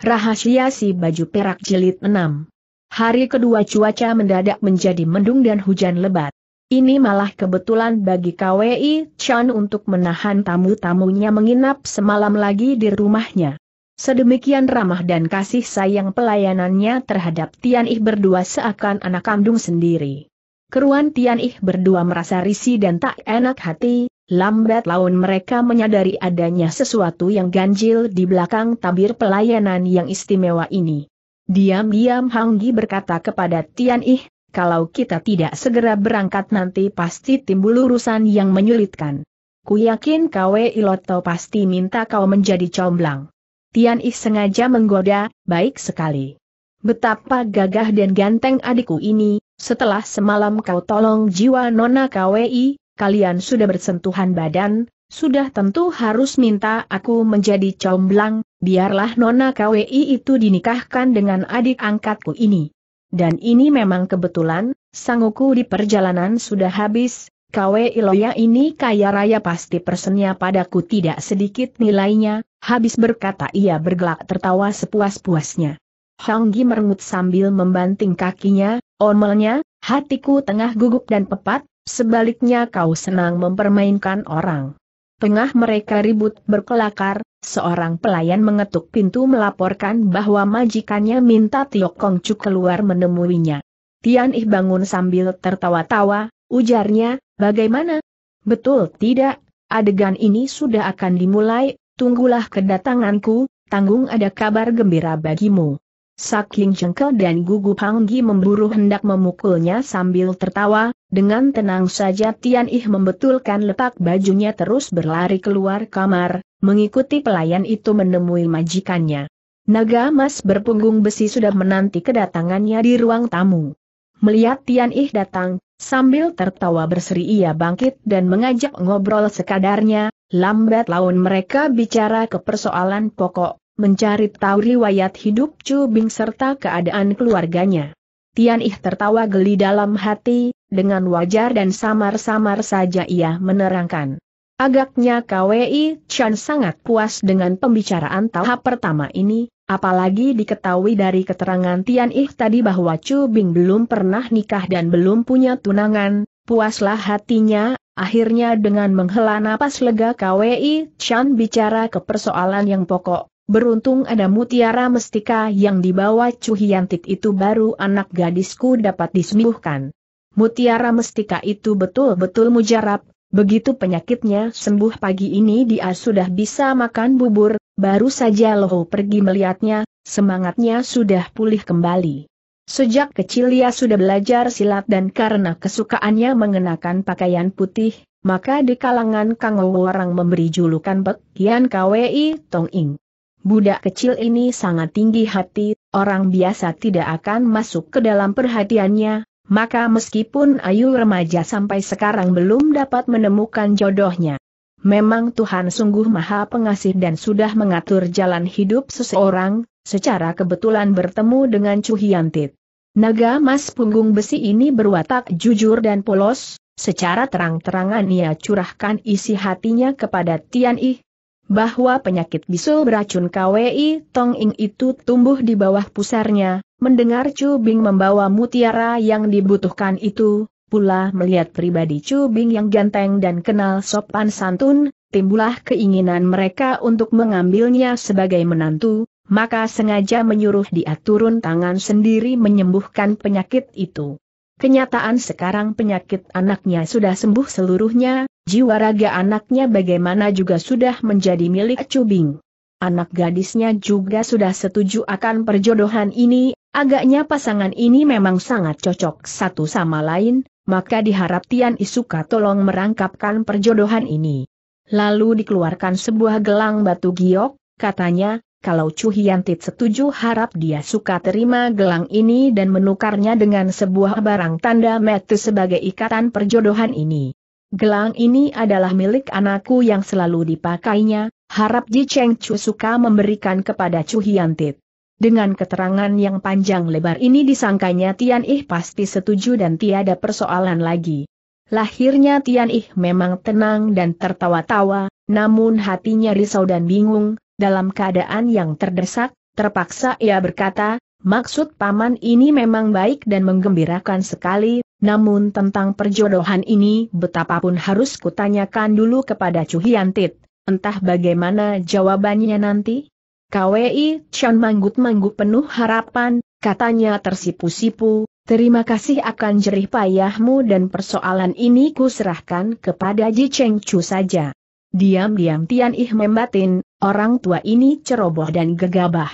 Rahasia si baju perak Jelit 6. Hari kedua cuaca mendadak menjadi mendung dan hujan lebat. Ini malah kebetulan bagi KWI Chan untuk menahan tamu-tamunya menginap semalam lagi di rumahnya. Sedemikian ramah dan kasih sayang pelayanannya terhadap Tian Ih berdua seakan anak kandung sendiri. Keruan Tian Ih berdua merasa risih dan tak enak hati, lambat laun mereka menyadari adanya sesuatu yang ganjil di belakang tabir pelayanan yang istimewa ini. Diam-diam Hang Gi berkata kepada Tian Ih, kalau kita tidak segera berangkat nanti pasti timbul urusan yang menyulitkan. Ku yakin Kwe Iloto pasti minta kau menjadi comblang. Tian Ih sengaja menggoda, baik sekali. Betapa gagah dan ganteng adikku ini, setelah semalam kau tolong jiwa Nona KWI, kalian sudah bersentuhan badan, sudah tentu harus minta aku menjadi comblang, biarlah Nona KWI itu dinikahkan dengan adik angkatku ini. Dan ini memang kebetulan, sanguku di perjalanan sudah habis, KWI Loya ini kaya raya pasti persennya padaku tidak sedikit nilainya, habis berkata ia bergelak tertawa sepuas-puasnya. Hanggi merengut sambil membanting kakinya, omelnya, hatiku tengah gugup dan pepat, sebaliknya kau senang mempermainkan orang. Tengah mereka ribut berkelakar, seorang pelayan mengetuk pintu melaporkan bahwa majikannya minta Tiok Chu keluar menemuinya. Tian Ih bangun sambil tertawa-tawa, ujarnya, bagaimana? Betul tidak, adegan ini sudah akan dimulai, tunggulah kedatanganku, tanggung ada kabar gembira bagimu. Saking jengkel dan gugup Panggi memburu hendak memukulnya sambil tertawa, dengan tenang saja Tian Ih membetulkan lepak bajunya terus berlari keluar kamar, mengikuti pelayan itu menemui majikannya. Naga emas berpunggung besi sudah menanti kedatangannya di ruang tamu. Melihat Tian Ih datang, sambil tertawa berseri ia bangkit dan mengajak ngobrol sekadarnya, lambat laun mereka bicara ke persoalan pokok, mencari tahu riwayat hidup Chu Bing serta keadaan keluarganya. Tian Ih tertawa geli dalam hati, dengan wajar dan samar-samar saja ia menerangkan. Agaknya KWI Chan sangat puas dengan pembicaraan tahap pertama ini, apalagi diketahui dari keterangan Tian Ih tadi bahwa Chu Bing belum pernah nikah dan belum punya tunangan, puaslah hatinya, akhirnya dengan menghela napas lega KWI Chan bicara ke persoalan yang pokok, Beruntung ada mutiara mestika yang dibawa Cuhiantit itu baru anak gadisku dapat disembuhkan. Mutiara mestika itu betul-betul mujarab, begitu penyakitnya sembuh pagi ini dia sudah bisa makan bubur, baru saja Loho pergi melihatnya, semangatnya sudah pulih kembali. Sejak kecil ia sudah belajar silat dan karena kesukaannya mengenakan pakaian putih, maka di kalangan Kangowo orang memberi julukan Bek Yan Kwi Tong Ing. Budak kecil ini sangat tinggi hati, orang biasa tidak akan masuk ke dalam perhatiannya, maka meskipun Ayu remaja sampai sekarang belum dapat menemukan jodohnya. Memang Tuhan sungguh maha pengasih dan sudah mengatur jalan hidup seseorang, secara kebetulan bertemu dengan Cuhiantit. Naga Mas Punggung Besi ini berwatak jujur dan polos, secara terang-terangan ia curahkan isi hatinya kepada Tian Yi, bahwa penyakit bisul beracun KWI Tong Ing itu tumbuh di bawah pusarnya, mendengar Chu Bing membawa mutiara yang dibutuhkan itu, pula melihat pribadi Chu Bing yang ganteng dan kenal sopan santun, timbulah keinginan mereka untuk mengambilnya sebagai menantu, maka sengaja menyuruh dia turun tangan sendiri menyembuhkan penyakit itu. Kenyataan sekarang penyakit anaknya sudah sembuh seluruhnya, jiwa raga anaknya bagaimana juga sudah menjadi milik Cubing. Anak gadisnya juga sudah setuju akan perjodohan ini, agaknya pasangan ini memang sangat cocok satu sama lain, maka diharap Tian Isuka tolong merangkapkan perjodohan ini. Lalu dikeluarkan sebuah gelang batu giok, katanya, kalau Chu Hiantit setuju harap dia suka terima gelang ini dan menukarnya dengan sebuah barang tanda metu sebagai ikatan perjodohan ini. Gelang ini adalah milik anakku yang selalu dipakainya, harap Ji Cheng Chu suka memberikan kepada Chu Hiantit. Dengan keterangan yang panjang lebar ini disangkanya Tian Ih pasti setuju dan tiada persoalan lagi. Lahirnya Tian Ih memang tenang dan tertawa-tawa, namun hatinya risau dan bingung, dalam keadaan yang terdesak, terpaksa ia berkata, maksud paman ini memang baik dan menggembirakan sekali, namun tentang perjodohan ini betapapun harus kutanyakan dulu kepada Cuhiantit, entah bagaimana jawabannya nanti. KWI Chan manggut-manggut penuh harapan, katanya tersipu-sipu, terima kasih akan jerih payahmu dan persoalan ini kuserahkan kepada Ji Cheng Chu saja. Diam-diam Tian Ih membatin, Orang tua ini ceroboh dan gegabah.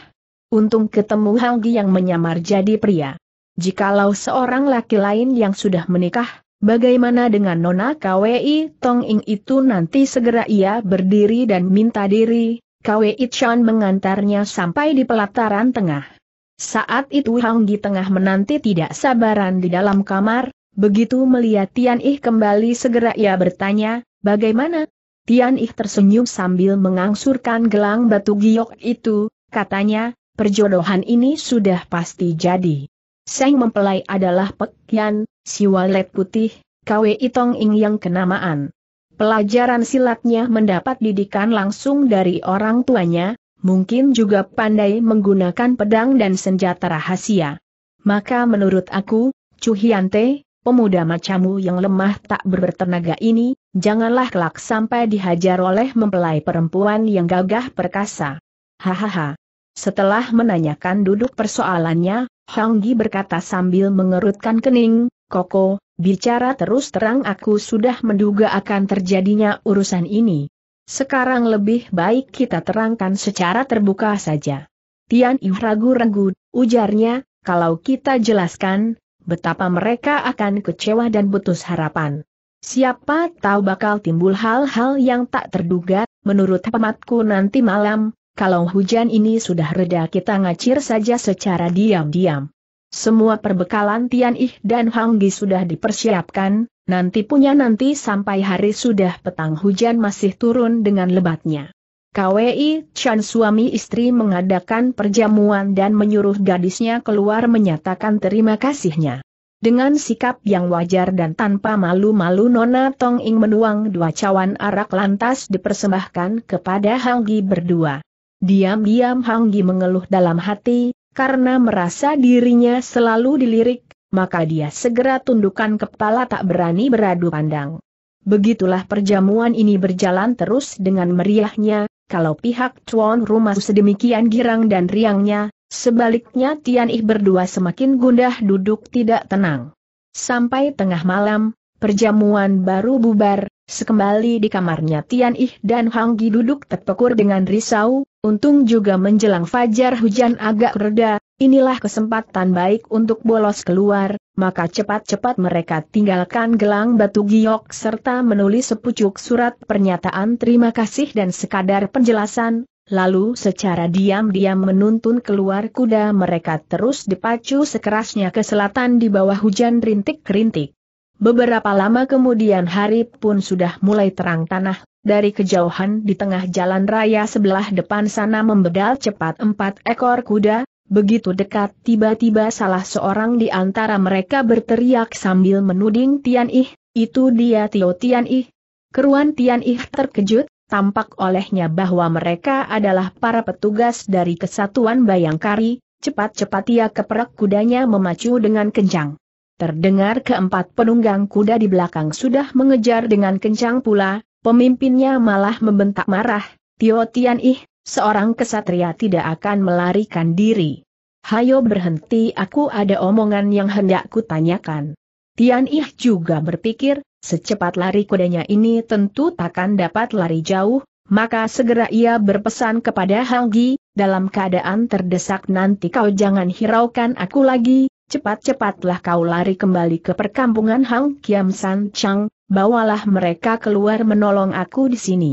Untung ketemu Halgi yang menyamar jadi pria. Jikalau seorang laki lain yang sudah menikah, bagaimana dengan Nona KWI Tong Ing itu nanti segera ia berdiri dan minta diri, KWI Chan mengantarnya sampai di pelataran tengah. Saat itu Hanggi tengah menanti tidak sabaran di dalam kamar, begitu melihat Tian Ih kembali segera ia bertanya, bagaimana, Tian Ih tersenyum sambil mengangsurkan gelang batu giok itu, katanya, perjodohan ini sudah pasti jadi. Seng mempelai adalah Pekian, si walet putih, Kwe Itong Ing yang kenamaan. Pelajaran silatnya mendapat didikan langsung dari orang tuanya, mungkin juga pandai menggunakan pedang dan senjata rahasia. Maka menurut aku, Chu Hyante, pemuda macamu yang lemah tak bertenaga ini, janganlah kelak sampai dihajar oleh mempelai perempuan yang gagah perkasa. Hahaha. Setelah menanyakan duduk persoalannya, Honggi berkata sambil mengerutkan kening, Koko, bicara terus terang aku sudah menduga akan terjadinya urusan ini. Sekarang lebih baik kita terangkan secara terbuka saja. Tian Ih ragu-ragu, ujarnya, kalau kita jelaskan, betapa mereka akan kecewa dan putus harapan. Siapa tahu bakal timbul hal-hal yang tak terduga, menurut pematku nanti malam, kalau hujan ini sudah reda kita ngacir saja secara diam-diam. Semua perbekalan Tian Ih dan Hang Gi sudah dipersiapkan, nanti punya nanti sampai hari sudah petang hujan masih turun dengan lebatnya. KWI Chan suami istri mengadakan perjamuan dan menyuruh gadisnya keluar menyatakan terima kasihnya. Dengan sikap yang wajar dan tanpa malu-malu Nona Tong Ing menuang dua cawan arak lantas dipersembahkan kepada Hang Gi berdua. Diam-diam Hang Gi mengeluh dalam hati, karena merasa dirinya selalu dilirik, maka dia segera tundukkan kepala tak berani beradu pandang. Begitulah perjamuan ini berjalan terus dengan meriahnya, kalau pihak tuan rumah sedemikian girang dan riangnya, sebaliknya Tian Ih berdua semakin gundah duduk tidak tenang. Sampai tengah malam, perjamuan baru bubar, sekembali di kamarnya Tian Ih dan Hang Gi duduk terpekur dengan risau, Untung juga menjelang fajar hujan agak reda, inilah kesempatan baik untuk bolos keluar, maka cepat-cepat mereka tinggalkan gelang batu giok serta menulis sepucuk surat pernyataan terima kasih dan sekadar penjelasan, lalu secara diam-diam menuntun keluar kuda mereka terus dipacu sekerasnya ke selatan di bawah hujan rintik-rintik. Beberapa lama kemudian hari pun sudah mulai terang tanah, dari kejauhan di tengah jalan raya sebelah depan sana membedal cepat empat ekor kuda, begitu dekat tiba-tiba salah seorang di antara mereka berteriak sambil menuding Tian Ih, itu dia Tio Tian Ih. Keruan Tian Ih terkejut, tampak olehnya bahwa mereka adalah para petugas dari Kesatuan Bayangkari, cepat-cepat ia keperak kudanya memacu dengan kencang. Terdengar keempat penunggang kuda di belakang sudah mengejar dengan kencang pula, Pemimpinnya malah membentak marah, Tio Tian Ih, seorang kesatria tidak akan melarikan diri. Hayo berhenti aku ada omongan yang hendak kutanyakan. Tian Ih juga berpikir, secepat lari kudanya ini tentu takkan dapat lari jauh, maka segera ia berpesan kepada Hang dalam keadaan terdesak nanti kau jangan hiraukan aku lagi, cepat-cepatlah kau lari kembali ke perkampungan Hang Kiam San Chang, bawalah mereka keluar menolong aku di sini.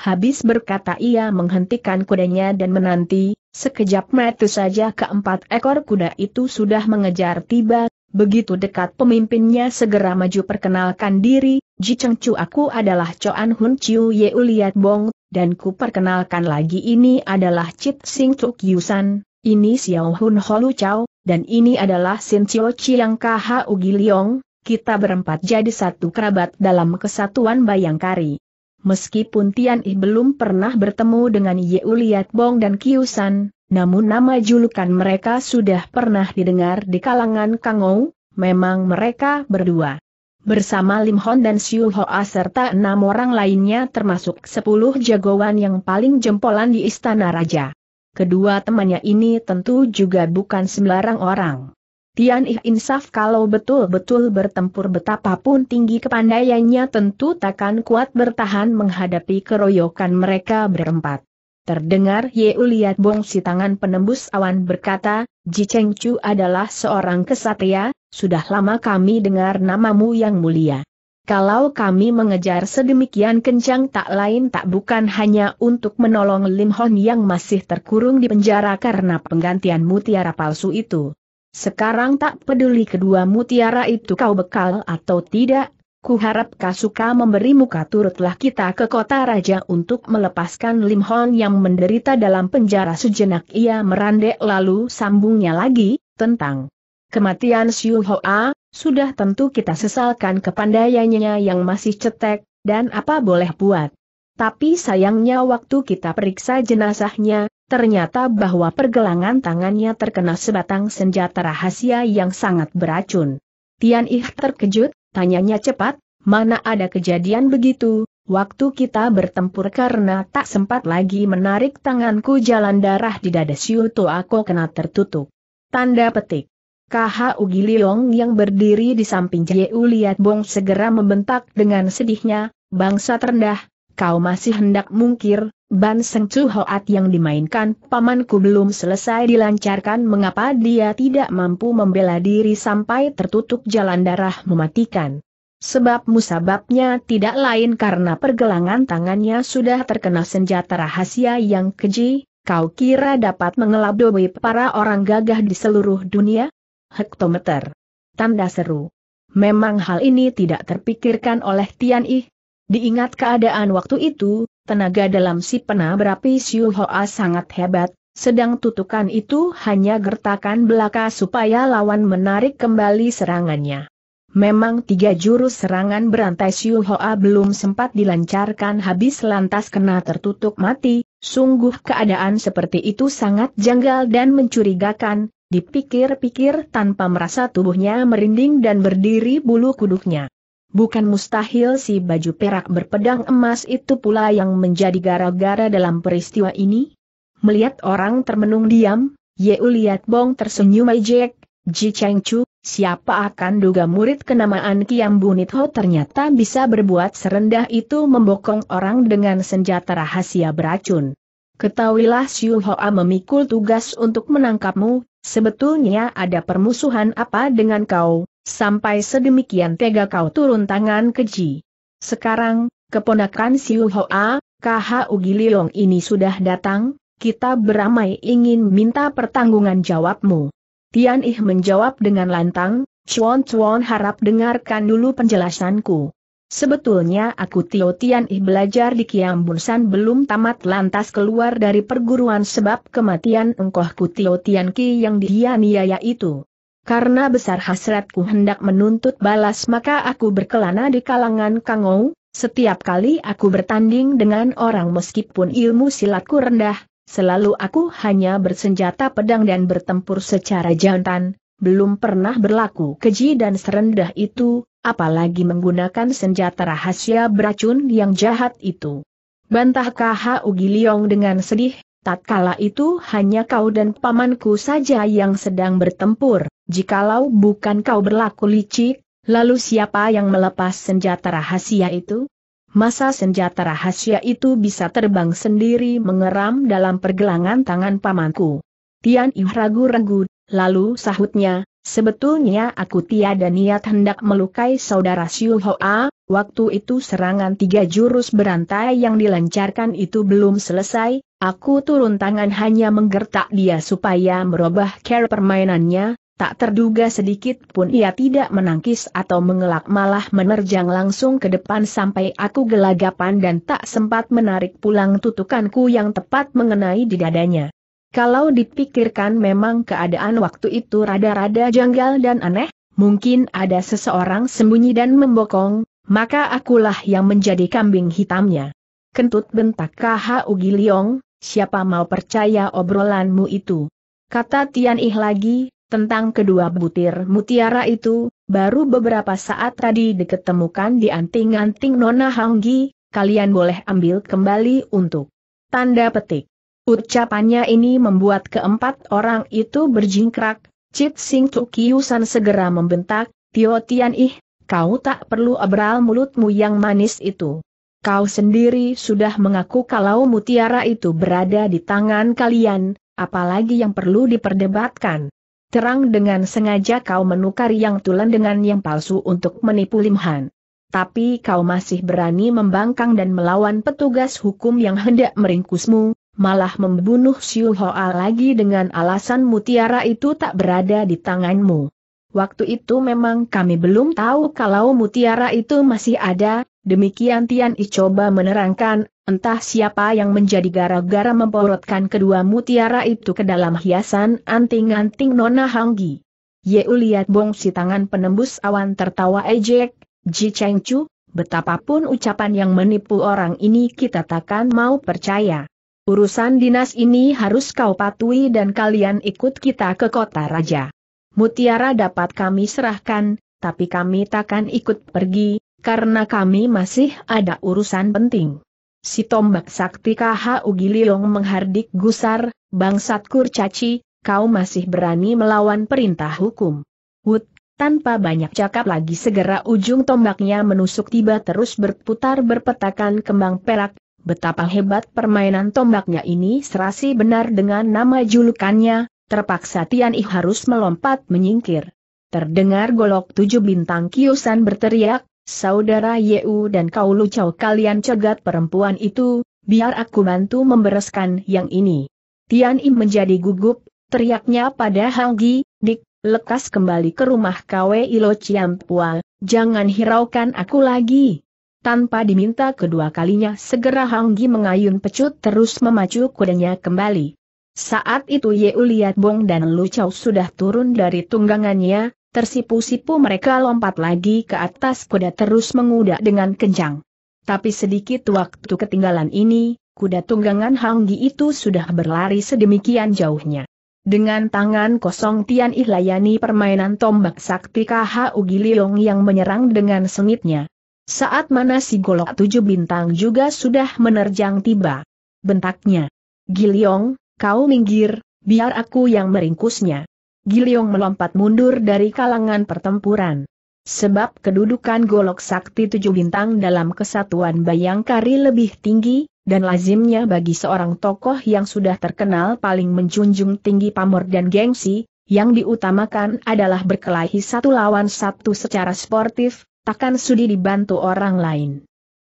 Habis berkata ia menghentikan kudanya dan menanti, sekejap mata saja keempat ekor kuda itu sudah mengejar tiba, begitu dekat pemimpinnya segera maju perkenalkan diri, Ji Chu aku adalah Choan Hun Chiu Ye Uliat Bong, dan ku perkenalkan lagi ini adalah Chit Sing Tuk Yusan, ini Xiao Hun Holu Chow, dan ini adalah Sin Chiu Chiang Kha Ugi Leong, kita berempat jadi satu kerabat dalam kesatuan Bayangkari. Meskipun Tian Ih belum pernah bertemu dengan Ye Uliat Bong dan Kiusan, namun nama julukan mereka sudah pernah didengar di kalangan Kangou, memang mereka berdua. Bersama Lim Hon dan Siu Hoa serta enam orang lainnya termasuk sepuluh jagoan yang paling jempolan di Istana Raja. Kedua temannya ini tentu juga bukan sembarang orang. Tian Ih insaf kalau betul-betul bertempur betapapun tinggi kepandaiannya tentu takkan kuat bertahan menghadapi keroyokan mereka berempat. Terdengar Ye Uliat Bong si tangan penembus awan berkata, Ji Cheng Chu adalah seorang kesatria, sudah lama kami dengar namamu yang mulia. Kalau kami mengejar sedemikian kencang tak lain tak bukan hanya untuk menolong Lim Hon yang masih terkurung di penjara karena penggantian mutiara palsu itu. Sekarang tak peduli kedua mutiara itu kau bekal atau tidak, kuharap harap Kasuka memberimu turutlah kita ke kota raja untuk melepaskan Lim Hon yang menderita dalam penjara sejenak ia merandek lalu sambungnya lagi, tentang kematian Siu Hoa, sudah tentu kita sesalkan kepandaiannya yang masih cetek, dan apa boleh buat. Tapi sayangnya waktu kita periksa jenazahnya, ternyata bahwa pergelangan tangannya terkena sebatang senjata rahasia yang sangat beracun. Tian Ih terkejut, tanyanya cepat, mana ada kejadian begitu, waktu kita bertempur karena tak sempat lagi menarik tanganku jalan darah di dada siuto aku kena tertutup. Tanda petik. KH Ugiliong yang berdiri di samping Jeu Liat Bong segera membentak dengan sedihnya, bangsa terendah, kau masih hendak mungkir, Ban Seng Chu Hoat yang dimainkan pamanku belum selesai dilancarkan mengapa dia tidak mampu membela diri sampai tertutup jalan darah mematikan. Sebab musababnya tidak lain karena pergelangan tangannya sudah terkena senjata rahasia yang keji, kau kira dapat mengelabui para orang gagah di seluruh dunia? Hektometer. Tanda seru. Memang hal ini tidak terpikirkan oleh Tian Ih, Diingat keadaan waktu itu, tenaga dalam si pena berapi Siu Hoa sangat hebat, sedang tutukan itu hanya gertakan belaka supaya lawan menarik kembali serangannya. Memang tiga jurus serangan berantai Siu Hoa belum sempat dilancarkan habis lantas kena tertutup mati, sungguh keadaan seperti itu sangat janggal dan mencurigakan, dipikir-pikir tanpa merasa tubuhnya merinding dan berdiri bulu kuduknya. Bukan mustahil si baju perak berpedang emas itu pula yang menjadi gara-gara dalam peristiwa ini? Melihat orang termenung diam, Yeu Uliat Bong tersenyum ejek, Ji Cheng Chu, siapa akan duga murid kenamaan Kiam Bunit Ho ternyata bisa berbuat serendah itu membokong orang dengan senjata rahasia beracun. Ketahuilah Siu Hoa memikul tugas untuk menangkapmu, sebetulnya ada permusuhan apa dengan kau, Sampai sedemikian tega kau turun tangan keji. Sekarang, keponakan Siu Hoa, KH Ugiliong ini sudah datang, kita beramai ingin minta pertanggungan jawabmu. Tian Ih menjawab dengan lantang, Chuan Chuan harap dengarkan dulu penjelasanku. Sebetulnya aku Tio Tian Ih belajar di Kiam Bunsan belum tamat lantas keluar dari perguruan sebab kematian engkohku Tio Tian Ki yang dianiaya itu. Karena besar hasratku hendak menuntut balas maka aku berkelana di kalangan kangou, setiap kali aku bertanding dengan orang meskipun ilmu silatku rendah, selalu aku hanya bersenjata pedang dan bertempur secara jantan, belum pernah berlaku keji dan serendah itu, apalagi menggunakan senjata rahasia beracun yang jahat itu. Bantah KH Ugi Leong dengan sedih, Tatkala itu hanya kau dan pamanku saja yang sedang bertempur, jikalau bukan kau berlaku licik, lalu siapa yang melepas senjata rahasia itu? Masa senjata rahasia itu bisa terbang sendiri mengeram dalam pergelangan tangan pamanku. Tian Yu ragu-ragu, lalu sahutnya, sebetulnya aku tiada niat hendak melukai saudara Siu Hoa, waktu itu serangan tiga jurus berantai yang dilancarkan itu belum selesai, Aku turun tangan hanya menggertak dia supaya merubah cara permainannya, tak terduga sedikit pun ia tidak menangkis atau mengelak malah menerjang langsung ke depan sampai aku gelagapan dan tak sempat menarik pulang tutukanku yang tepat mengenai di dadanya. Kalau dipikirkan memang keadaan waktu itu rada-rada janggal dan aneh, mungkin ada seseorang sembunyi dan membokong, maka akulah yang menjadi kambing hitamnya. Kentut bentak KHU Ugi siapa mau percaya obrolanmu itu? Kata Tian Ih lagi, tentang kedua butir mutiara itu, baru beberapa saat tadi diketemukan di anting-anting Nona Hanggi, kalian boleh ambil kembali untuk tanda petik. Ucapannya ini membuat keempat orang itu berjingkrak, Cit Sing Tukiusan segera membentak, Tio Tian Ih, kau tak perlu abral mulutmu yang manis itu. Kau sendiri sudah mengaku kalau mutiara itu berada di tangan kalian, apalagi yang perlu diperdebatkan. Terang dengan sengaja kau menukar yang tulen dengan yang palsu untuk menipu Limhan. Tapi kau masih berani membangkang dan melawan petugas hukum yang hendak meringkusmu, malah membunuh Siu Hoa lagi dengan alasan mutiara itu tak berada di tanganmu. Waktu itu memang kami belum tahu kalau mutiara itu masih ada, Demikian Tian I coba menerangkan, entah siapa yang menjadi gara-gara memporotkan kedua mutiara itu ke dalam hiasan anting-anting Nona Hanggi. Yeu lihat bongsi tangan penembus awan tertawa ejek, Ji Cheng Chu, betapapun ucapan yang menipu orang ini kita takkan mau percaya. Urusan dinas ini harus kau patuhi dan kalian ikut kita ke kota raja. Mutiara dapat kami serahkan, tapi kami takkan ikut pergi, karena kami masih ada urusan penting. Si tombak sakti KHU Giliong menghardik gusar, bangsat kurcaci, kau masih berani melawan perintah hukum. Wut, tanpa banyak cakap lagi segera ujung tombaknya menusuk tiba terus berputar berpetakan kembang perak, betapa hebat permainan tombaknya ini serasi benar dengan nama julukannya, terpaksa Tian I harus melompat menyingkir. Terdengar golok tujuh bintang kiusan berteriak, Saudara Yeu dan kau lucau kalian cegat perempuan itu, biar aku bantu membereskan yang ini. Tian Im menjadi gugup, teriaknya pada Hang Gi, Dik, lekas kembali ke rumah Kwe Ilo Pua, jangan hiraukan aku lagi. Tanpa diminta kedua kalinya segera Hanggi mengayun pecut terus memacu kudanya kembali. Saat itu Yeu lihat Bong dan Lu Chow sudah turun dari tunggangannya, Tersipu-sipu mereka lompat lagi ke atas kuda terus mengudak dengan kencang. Tapi sedikit waktu ketinggalan ini, kuda tunggangan Hanggi itu sudah berlari sedemikian jauhnya. Dengan tangan kosong Tian Ihlayani permainan tombak sakti KHU Giliong yang menyerang dengan sengitnya. Saat mana si golok tujuh bintang juga sudah menerjang tiba. Bentaknya. Giliong, kau minggir, biar aku yang meringkusnya. Giliong melompat mundur dari kalangan pertempuran. Sebab kedudukan golok sakti tujuh bintang dalam kesatuan Bayangkari lebih tinggi, dan lazimnya bagi seorang tokoh yang sudah terkenal paling menjunjung tinggi pamor dan gengsi, yang diutamakan adalah berkelahi satu lawan satu secara sportif, takkan sudi dibantu orang lain.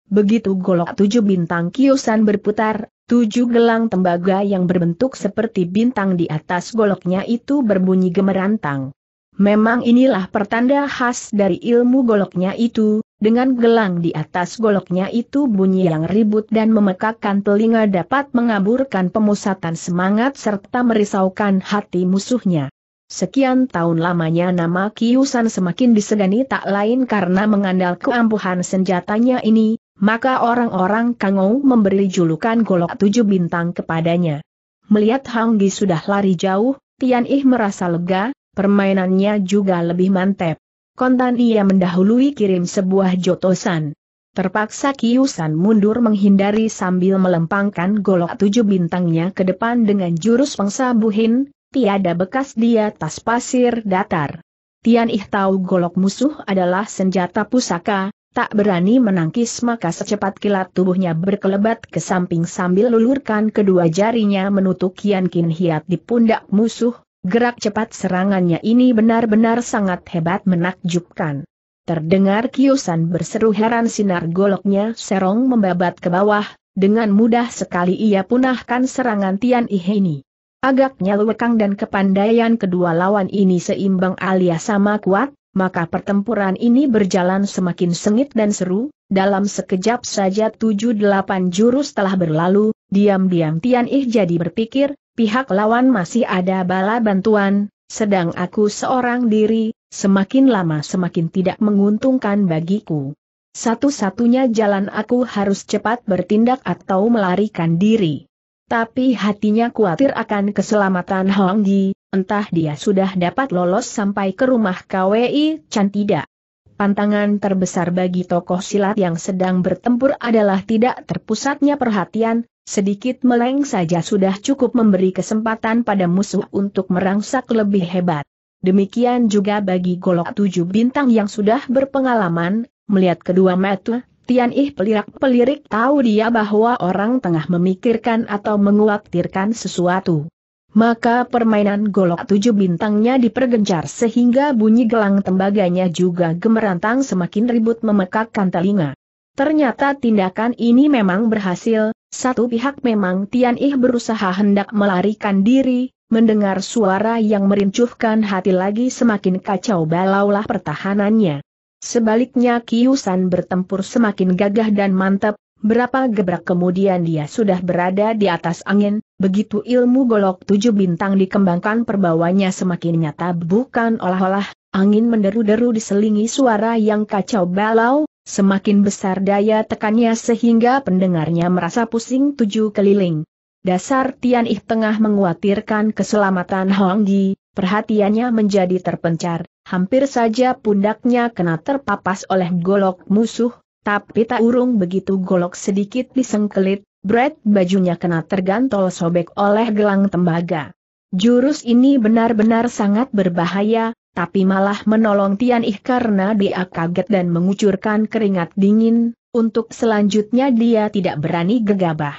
Begitu golok tujuh bintang kiusan berputar, Tujuh gelang tembaga yang berbentuk seperti bintang di atas goloknya itu berbunyi gemerantang. Memang inilah pertanda khas dari ilmu goloknya itu, dengan gelang di atas goloknya itu bunyi yang ribut dan memekakkan telinga dapat mengaburkan pemusatan semangat serta merisaukan hati musuhnya. Sekian tahun lamanya nama Kiusan semakin disegani tak lain karena mengandal keampuhan senjatanya ini, maka orang-orang Kangou memberi julukan golok tujuh bintang kepadanya. Melihat Hanggi sudah lari jauh, Tian Ih merasa lega, permainannya juga lebih mantep. Kontan ia mendahului kirim sebuah jotosan. Terpaksa Kiusan mundur menghindari sambil melempangkan golok tujuh bintangnya ke depan dengan jurus buhin, tiada bekas di atas pasir datar. Tian Ih tahu golok musuh adalah senjata pusaka, Tak berani menangkis maka secepat kilat tubuhnya berkelebat ke samping sambil lulurkan kedua jarinya menutup Kian Kin Hiat di pundak musuh, gerak cepat serangannya ini benar-benar sangat hebat menakjubkan. Terdengar kiusan berseru heran sinar goloknya serong membabat ke bawah, dengan mudah sekali ia punahkan serangan Tian Ihe ini. Agaknya lewekang dan kepandaian kedua lawan ini seimbang alias sama kuat, maka pertempuran ini berjalan semakin sengit dan seru, dalam sekejap saja tujuh delapan jurus telah berlalu, diam-diam Tian Ih jadi berpikir, pihak lawan masih ada bala bantuan, sedang aku seorang diri, semakin lama semakin tidak menguntungkan bagiku. Satu-satunya jalan aku harus cepat bertindak atau melarikan diri. Tapi hatinya khawatir akan keselamatan Hong Yi, Entah dia sudah dapat lolos sampai ke rumah KWI Chan tidak. Pantangan terbesar bagi tokoh silat yang sedang bertempur adalah tidak terpusatnya perhatian, sedikit meleng saja sudah cukup memberi kesempatan pada musuh untuk merangsak lebih hebat. Demikian juga bagi golok tujuh bintang yang sudah berpengalaman, melihat kedua metu, Tian Ih pelirak-pelirik tahu dia bahwa orang tengah memikirkan atau mengkhawatirkan sesuatu. Maka permainan golok tujuh bintangnya dipergencar sehingga bunyi gelang tembaganya juga gemerantang semakin ribut memekakkan telinga. Ternyata tindakan ini memang berhasil, satu pihak memang Tian Ih berusaha hendak melarikan diri, mendengar suara yang merincuhkan hati lagi semakin kacau balaulah pertahanannya. Sebaliknya Kiusan bertempur semakin gagah dan mantap, Berapa gebrak kemudian dia sudah berada di atas angin, begitu ilmu golok tujuh bintang dikembangkan perbawanya semakin nyata bukan olah-olah, angin menderu-deru diselingi suara yang kacau balau, semakin besar daya tekannya sehingga pendengarnya merasa pusing tujuh keliling. Dasar Tian Ih tengah menguatirkan keselamatan Hong Di, perhatiannya menjadi terpencar, hampir saja pundaknya kena terpapas oleh golok musuh, tapi tak urung begitu golok sedikit disengkelit, Brad bajunya kena tergantol sobek oleh gelang tembaga. Jurus ini benar-benar sangat berbahaya, tapi malah menolong Tian Ih karena dia kaget dan mengucurkan keringat dingin, untuk selanjutnya dia tidak berani gegabah.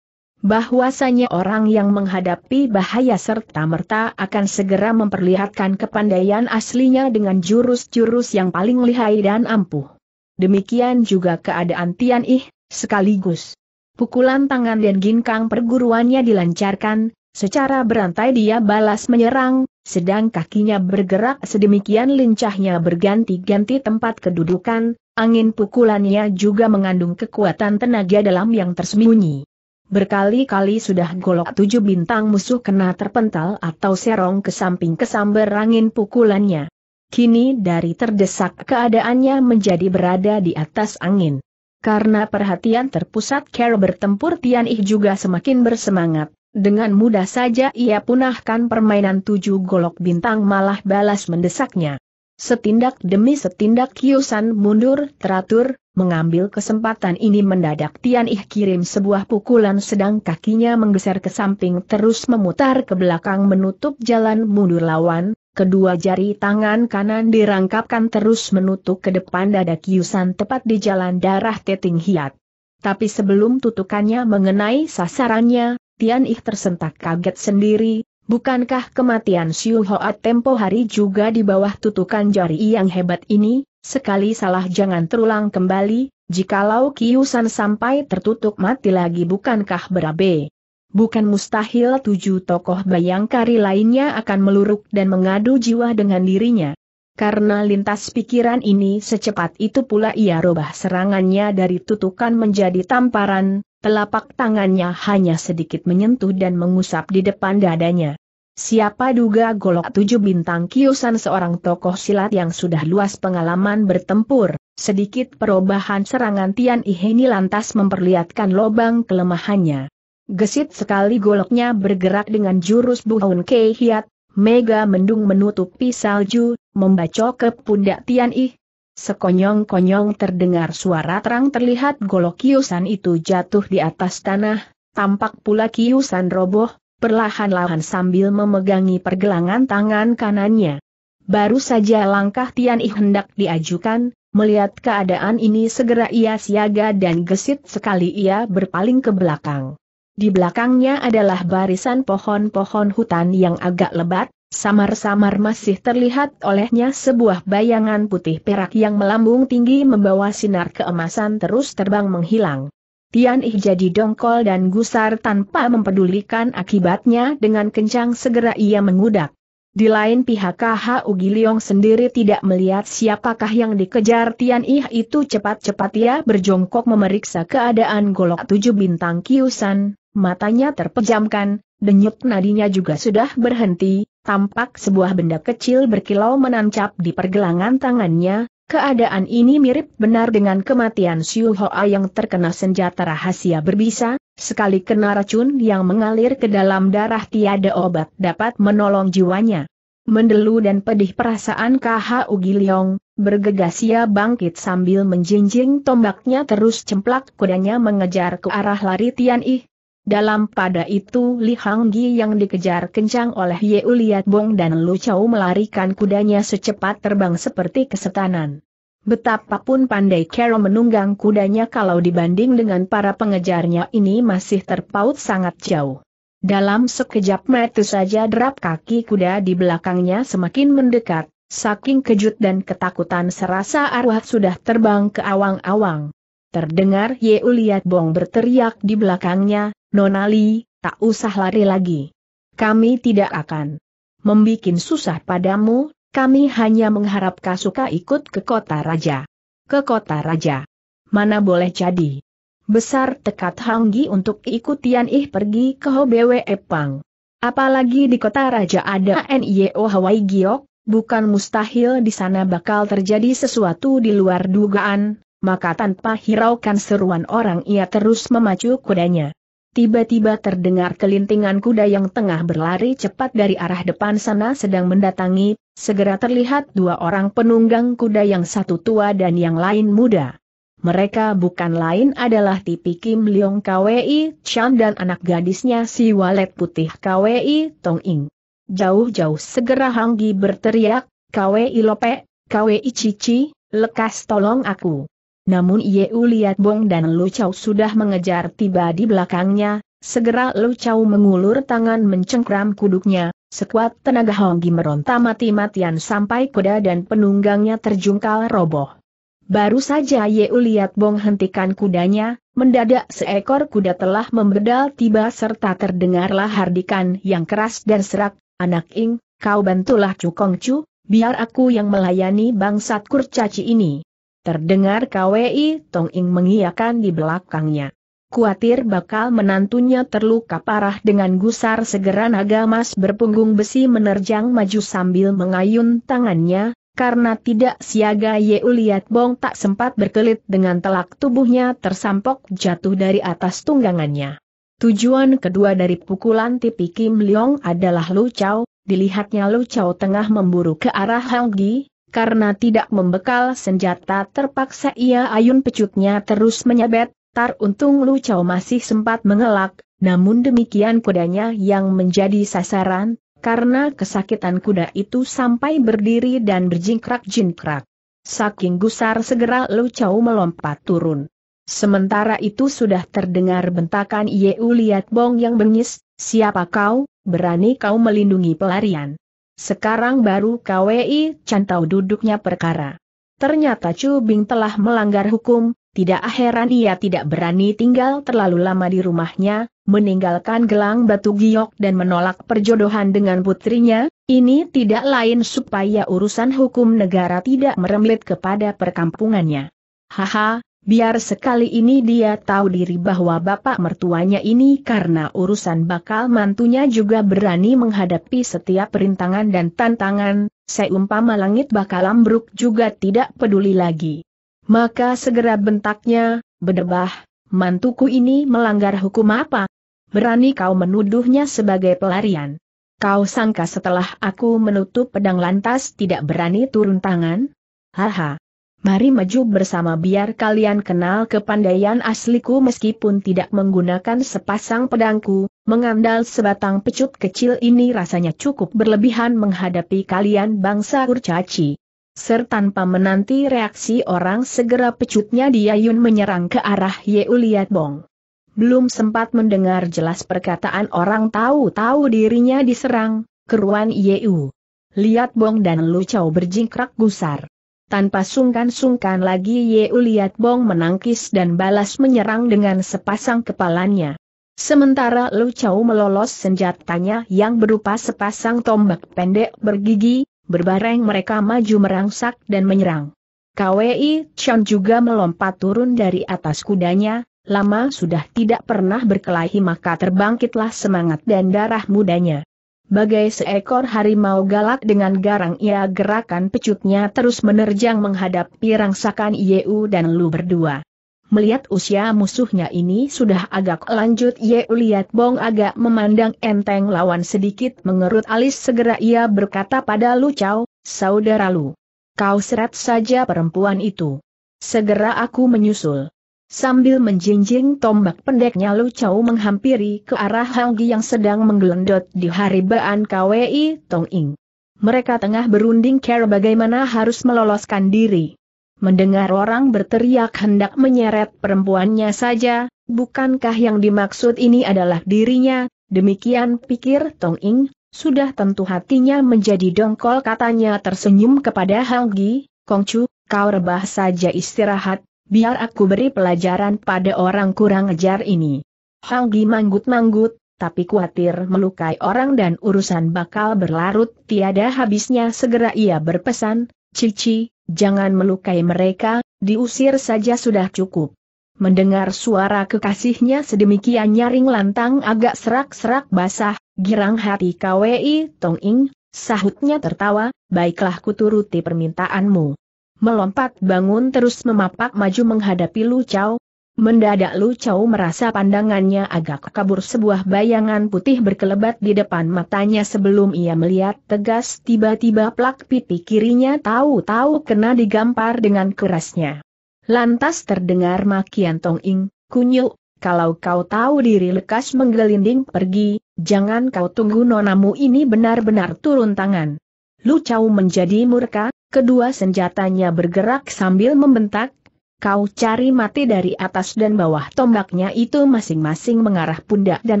Bahwasanya orang yang menghadapi bahaya serta-merta akan segera memperlihatkan kepandaian aslinya dengan jurus-jurus yang paling lihai dan ampuh. Demikian juga keadaan Tian Ih, sekaligus. Pukulan tangan dan ginkang perguruannya dilancarkan, secara berantai dia balas menyerang, sedang kakinya bergerak sedemikian lincahnya berganti-ganti tempat kedudukan, angin pukulannya juga mengandung kekuatan tenaga dalam yang tersembunyi. Berkali-kali sudah golok tujuh bintang musuh kena terpental atau serong ke samping kesamber angin pukulannya. Kini dari terdesak keadaannya menjadi berada di atas angin. Karena perhatian terpusat Carol bertempur Tian Ih juga semakin bersemangat. Dengan mudah saja ia punahkan permainan tujuh golok bintang malah balas mendesaknya. Setindak demi setindak Kiusan mundur teratur, mengambil kesempatan ini mendadak Tian Ih kirim sebuah pukulan sedang kakinya menggeser ke samping terus memutar ke belakang menutup jalan mundur lawan, Kedua jari tangan kanan dirangkapkan terus menutup ke depan dada Kiusan tepat di jalan darah Teting Hiat. Tapi sebelum tutukannya mengenai sasarannya, Tian Ih tersentak kaget sendiri, bukankah kematian Siu Hoat tempo hari juga di bawah tutukan jari yang hebat ini? Sekali salah jangan terulang kembali, jikalau Kiusan sampai tertutup mati lagi bukankah berabe? bukan mustahil tujuh tokoh bayangkari lainnya akan meluruk dan mengadu jiwa dengan dirinya. Karena lintas pikiran ini secepat itu pula ia robah serangannya dari tutukan menjadi tamparan, telapak tangannya hanya sedikit menyentuh dan mengusap di depan dadanya. Siapa duga golok tujuh bintang kiusan seorang tokoh silat yang sudah luas pengalaman bertempur, sedikit perubahan serangan Tian Iheni lantas memperlihatkan lobang kelemahannya. Gesit sekali goloknya bergerak dengan jurus Buhun kehiat, mega mendung menutupi salju, membacok ke pundak Tian Yi. Sekonyong-konyong terdengar suara terang terlihat golok kiusan itu jatuh di atas tanah, tampak pula kiusan roboh, perlahan-lahan sambil memegangi pergelangan tangan kanannya. Baru saja langkah Tian Yi hendak diajukan, melihat keadaan ini segera ia siaga dan gesit sekali ia berpaling ke belakang. Di belakangnya adalah barisan pohon-pohon hutan yang agak lebat, samar-samar masih terlihat olehnya sebuah bayangan putih perak yang melambung tinggi membawa sinar keemasan terus terbang menghilang. Tian Ih jadi dongkol dan gusar tanpa mempedulikan akibatnya dengan kencang segera ia mengudak. Di lain pihak KHU Giliong sendiri tidak melihat siapakah yang dikejar Tian Ih itu cepat-cepat ia berjongkok memeriksa keadaan golok tujuh bintang kiusan, matanya terpejamkan, denyut nadinya juga sudah berhenti, tampak sebuah benda kecil berkilau menancap di pergelangan tangannya, keadaan ini mirip benar dengan kematian Siu Hoa yang terkena senjata rahasia berbisa, sekali kena racun yang mengalir ke dalam darah tiada obat dapat menolong jiwanya. Mendelu dan pedih perasaan KH Ugiliong, Yong, bergegas ia bangkit sambil menjinjing tombaknya terus cemplak kudanya mengejar ke arah lari Tian Yi. Dalam pada itu Li Hanggi yang dikejar kencang oleh Ye Uliat Bong dan Lu Chau melarikan kudanya secepat terbang seperti kesetanan. Betapapun pandai Kero menunggang kudanya kalau dibanding dengan para pengejarnya ini masih terpaut sangat jauh. Dalam sekejap mata saja derap kaki kuda di belakangnya semakin mendekat, saking kejut dan ketakutan serasa arwah sudah terbang ke awang-awang. Terdengar Ye Uliat Bong berteriak di belakangnya, Nonali, tak usah lari lagi. Kami tidak akan membuat susah padamu, kami hanya mengharap Kasuka ikut ke kota raja. Ke kota raja. Mana boleh jadi. Besar tekad Hanggi untuk Tian ih pergi ke Hobewe Epang. Apalagi di kota raja ada NIO Hawaii Giok, bukan mustahil di sana bakal terjadi sesuatu di luar dugaan, maka tanpa hiraukan seruan orang ia terus memacu kudanya. Tiba-tiba terdengar kelintingan kuda yang tengah berlari cepat dari arah depan sana sedang mendatangi, segera terlihat dua orang penunggang kuda yang satu tua dan yang lain muda. Mereka bukan lain adalah Tipi Kim Leong KWI Chan dan anak gadisnya si walet putih KWI Tong Ing. Jauh-jauh segera Hanggi berteriak, KWI Lope, KWI Cici, lekas tolong aku. Namun Yeu Bong dan Lu Chau sudah mengejar tiba di belakangnya, segera Lu Chau mengulur tangan mencengkram kuduknya, sekuat tenaga Honggi meronta mati-matian sampai kuda dan penunggangnya terjungkal roboh. Baru saja Yeu Bong hentikan kudanya, mendadak seekor kuda telah membedal tiba serta terdengarlah hardikan yang keras dan serak, anak ing, kau bantulah Cukong Cu, biar aku yang melayani bangsat kurcaci ini. Terdengar KWI Tong Ing mengiakan di belakangnya. Kuatir bakal menantunya terluka parah dengan gusar segera naga mas berpunggung besi menerjang maju sambil mengayun tangannya, karena tidak siaga Yeuliat Bong tak sempat berkelit dengan telak tubuhnya tersampok jatuh dari atas tunggangannya. Tujuan kedua dari pukulan tipi Kim Leong adalah Lu Chow, dilihatnya Lu Chow tengah memburu ke arah Hang Gi, karena tidak membekal senjata terpaksa ia ayun pecutnya terus menyabet, tar untung Lu Chow masih sempat mengelak, namun demikian kudanya yang menjadi sasaran, karena kesakitan kuda itu sampai berdiri dan berjingkrak-jingkrak. Saking gusar segera Lu Chow melompat turun. Sementara itu sudah terdengar bentakan Ye Liat Bong yang bengis, siapa kau, berani kau melindungi pelarian. Sekarang baru KWI cantau duduknya perkara. Ternyata Chu Bing telah melanggar hukum, tidak heran ia tidak berani tinggal terlalu lama di rumahnya, meninggalkan gelang batu giok dan menolak perjodohan dengan putrinya, ini tidak lain supaya urusan hukum negara tidak merembet kepada perkampungannya. Haha, Biar sekali ini dia tahu diri bahwa bapak mertuanya ini karena urusan bakal mantunya juga berani menghadapi setiap perintangan dan tantangan, seumpama langit bakal ambruk juga tidak peduli lagi. Maka segera bentaknya, berdebah, mantuku ini melanggar hukum apa? Berani kau menuduhnya sebagai pelarian. Kau sangka setelah aku menutup pedang lantas tidak berani turun tangan? Haha. Mari maju bersama biar kalian kenal kepandaian asliku meskipun tidak menggunakan sepasang pedangku, mengandal sebatang pecut kecil ini rasanya cukup berlebihan menghadapi kalian bangsa kurcaci. Ser tanpa menanti reaksi orang segera pecutnya Diayun menyerang ke arah Yeuliat Bong. Belum sempat mendengar jelas perkataan orang tahu-tahu dirinya diserang, keruan Yeu. Liat Bong dan Lucau berjingkrak gusar. Tanpa sungkan-sungkan lagi Ye Uliat Bong menangkis dan balas menyerang dengan sepasang kepalanya. Sementara Lu Chau melolos senjatanya yang berupa sepasang tombak pendek bergigi, berbareng mereka maju merangsak dan menyerang. Kwei Chan juga melompat turun dari atas kudanya, lama sudah tidak pernah berkelahi maka terbangkitlah semangat dan darah mudanya. Bagai seekor harimau galak dengan garang ia gerakan pecutnya terus menerjang menghadapi rangsakan Yeu dan Lu berdua. Melihat usia musuhnya ini sudah agak lanjut Yeu lihat Bong agak memandang enteng lawan sedikit mengerut alis segera ia berkata pada Lu Chow, saudara Lu. Kau seret saja perempuan itu. Segera aku menyusul. Sambil menjinjing tombak pendeknya Lu Chau menghampiri ke arah Hanggi yang sedang menggelendot di haribaan KWI Tong Ing. Mereka tengah berunding care bagaimana harus meloloskan diri. Mendengar orang berteriak hendak menyeret perempuannya saja, bukankah yang dimaksud ini adalah dirinya, demikian pikir Tong Ing, sudah tentu hatinya menjadi dongkol katanya tersenyum kepada Hang Gi, Kongcu, kau rebah saja istirahat, Biar aku beri pelajaran pada orang kurang ajar ini. Hang Gi manggut-manggut, tapi khawatir melukai orang dan urusan bakal berlarut tiada habisnya segera ia berpesan, Cici, jangan melukai mereka, diusir saja sudah cukup. Mendengar suara kekasihnya sedemikian nyaring lantang agak serak-serak basah, girang hati KWI Tong Ing, sahutnya tertawa, baiklah kuturuti permintaanmu melompat bangun terus memapak maju menghadapi Lu Chao. Mendadak Lu Chao merasa pandangannya agak kabur sebuah bayangan putih berkelebat di depan matanya sebelum ia melihat tegas tiba-tiba plak pipi kirinya tahu-tahu kena digampar dengan kerasnya. Lantas terdengar makian Tong Ing, kunyuk, kalau kau tahu diri lekas menggelinding pergi, jangan kau tunggu nonamu ini benar-benar turun tangan. Lu Chao menjadi murka, Kedua senjatanya bergerak sambil membentak, kau cari mati dari atas dan bawah tombaknya itu masing-masing mengarah pundak dan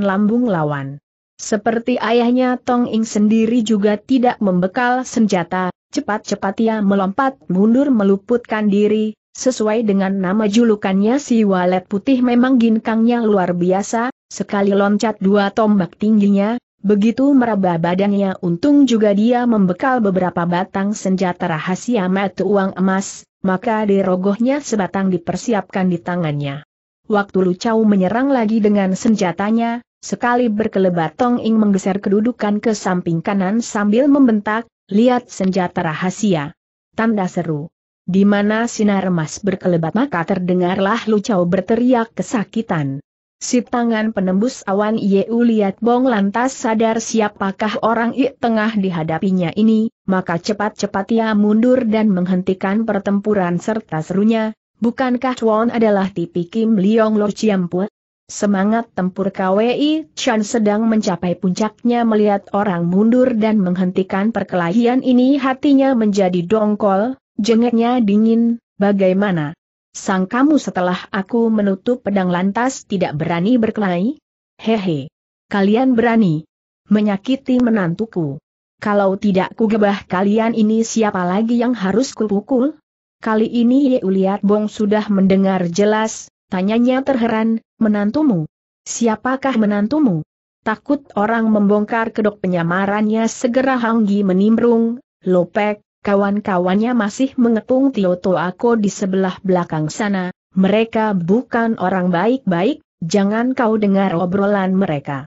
lambung lawan. Seperti ayahnya Tong Ing sendiri juga tidak membekal senjata, cepat-cepat ia melompat mundur meluputkan diri, sesuai dengan nama julukannya si walet putih memang ginkangnya luar biasa, sekali loncat dua tombak tingginya, Begitu meraba badannya untung juga dia membekal beberapa batang senjata rahasia metu uang emas, maka dirogohnya sebatang dipersiapkan di tangannya. Waktu Lucau menyerang lagi dengan senjatanya, sekali berkelebat Tong Ing menggeser kedudukan ke samping kanan sambil membentak, lihat senjata rahasia. Tanda seru. Di mana sinar emas berkelebat maka terdengarlah Lucau berteriak kesakitan. Si tangan penembus awan Yeu lihat Bong lantas sadar siapakah orang I tengah dihadapinya ini, maka cepat-cepat ia mundur dan menghentikan pertempuran serta serunya, bukankah Chuan adalah tipi Kim Liong Lo Semangat tempur KWI Chan sedang mencapai puncaknya melihat orang mundur dan menghentikan perkelahian ini hatinya menjadi dongkol, jengeknya dingin, bagaimana? Sang kamu setelah aku menutup pedang lantas tidak berani berkelahi? Hehe. Kalian berani menyakiti menantuku. Kalau tidak kugebah kalian ini siapa lagi yang harus kupukul? Kali ini Ye Uliat Bong sudah mendengar jelas, tanyanya terheran, menantumu? Siapakah menantumu? Takut orang membongkar kedok penyamarannya segera Hanggi menimbrung, Lopek, kawan-kawannya masih mengepung Tio Toako di sebelah belakang sana, mereka bukan orang baik-baik, jangan kau dengar obrolan mereka.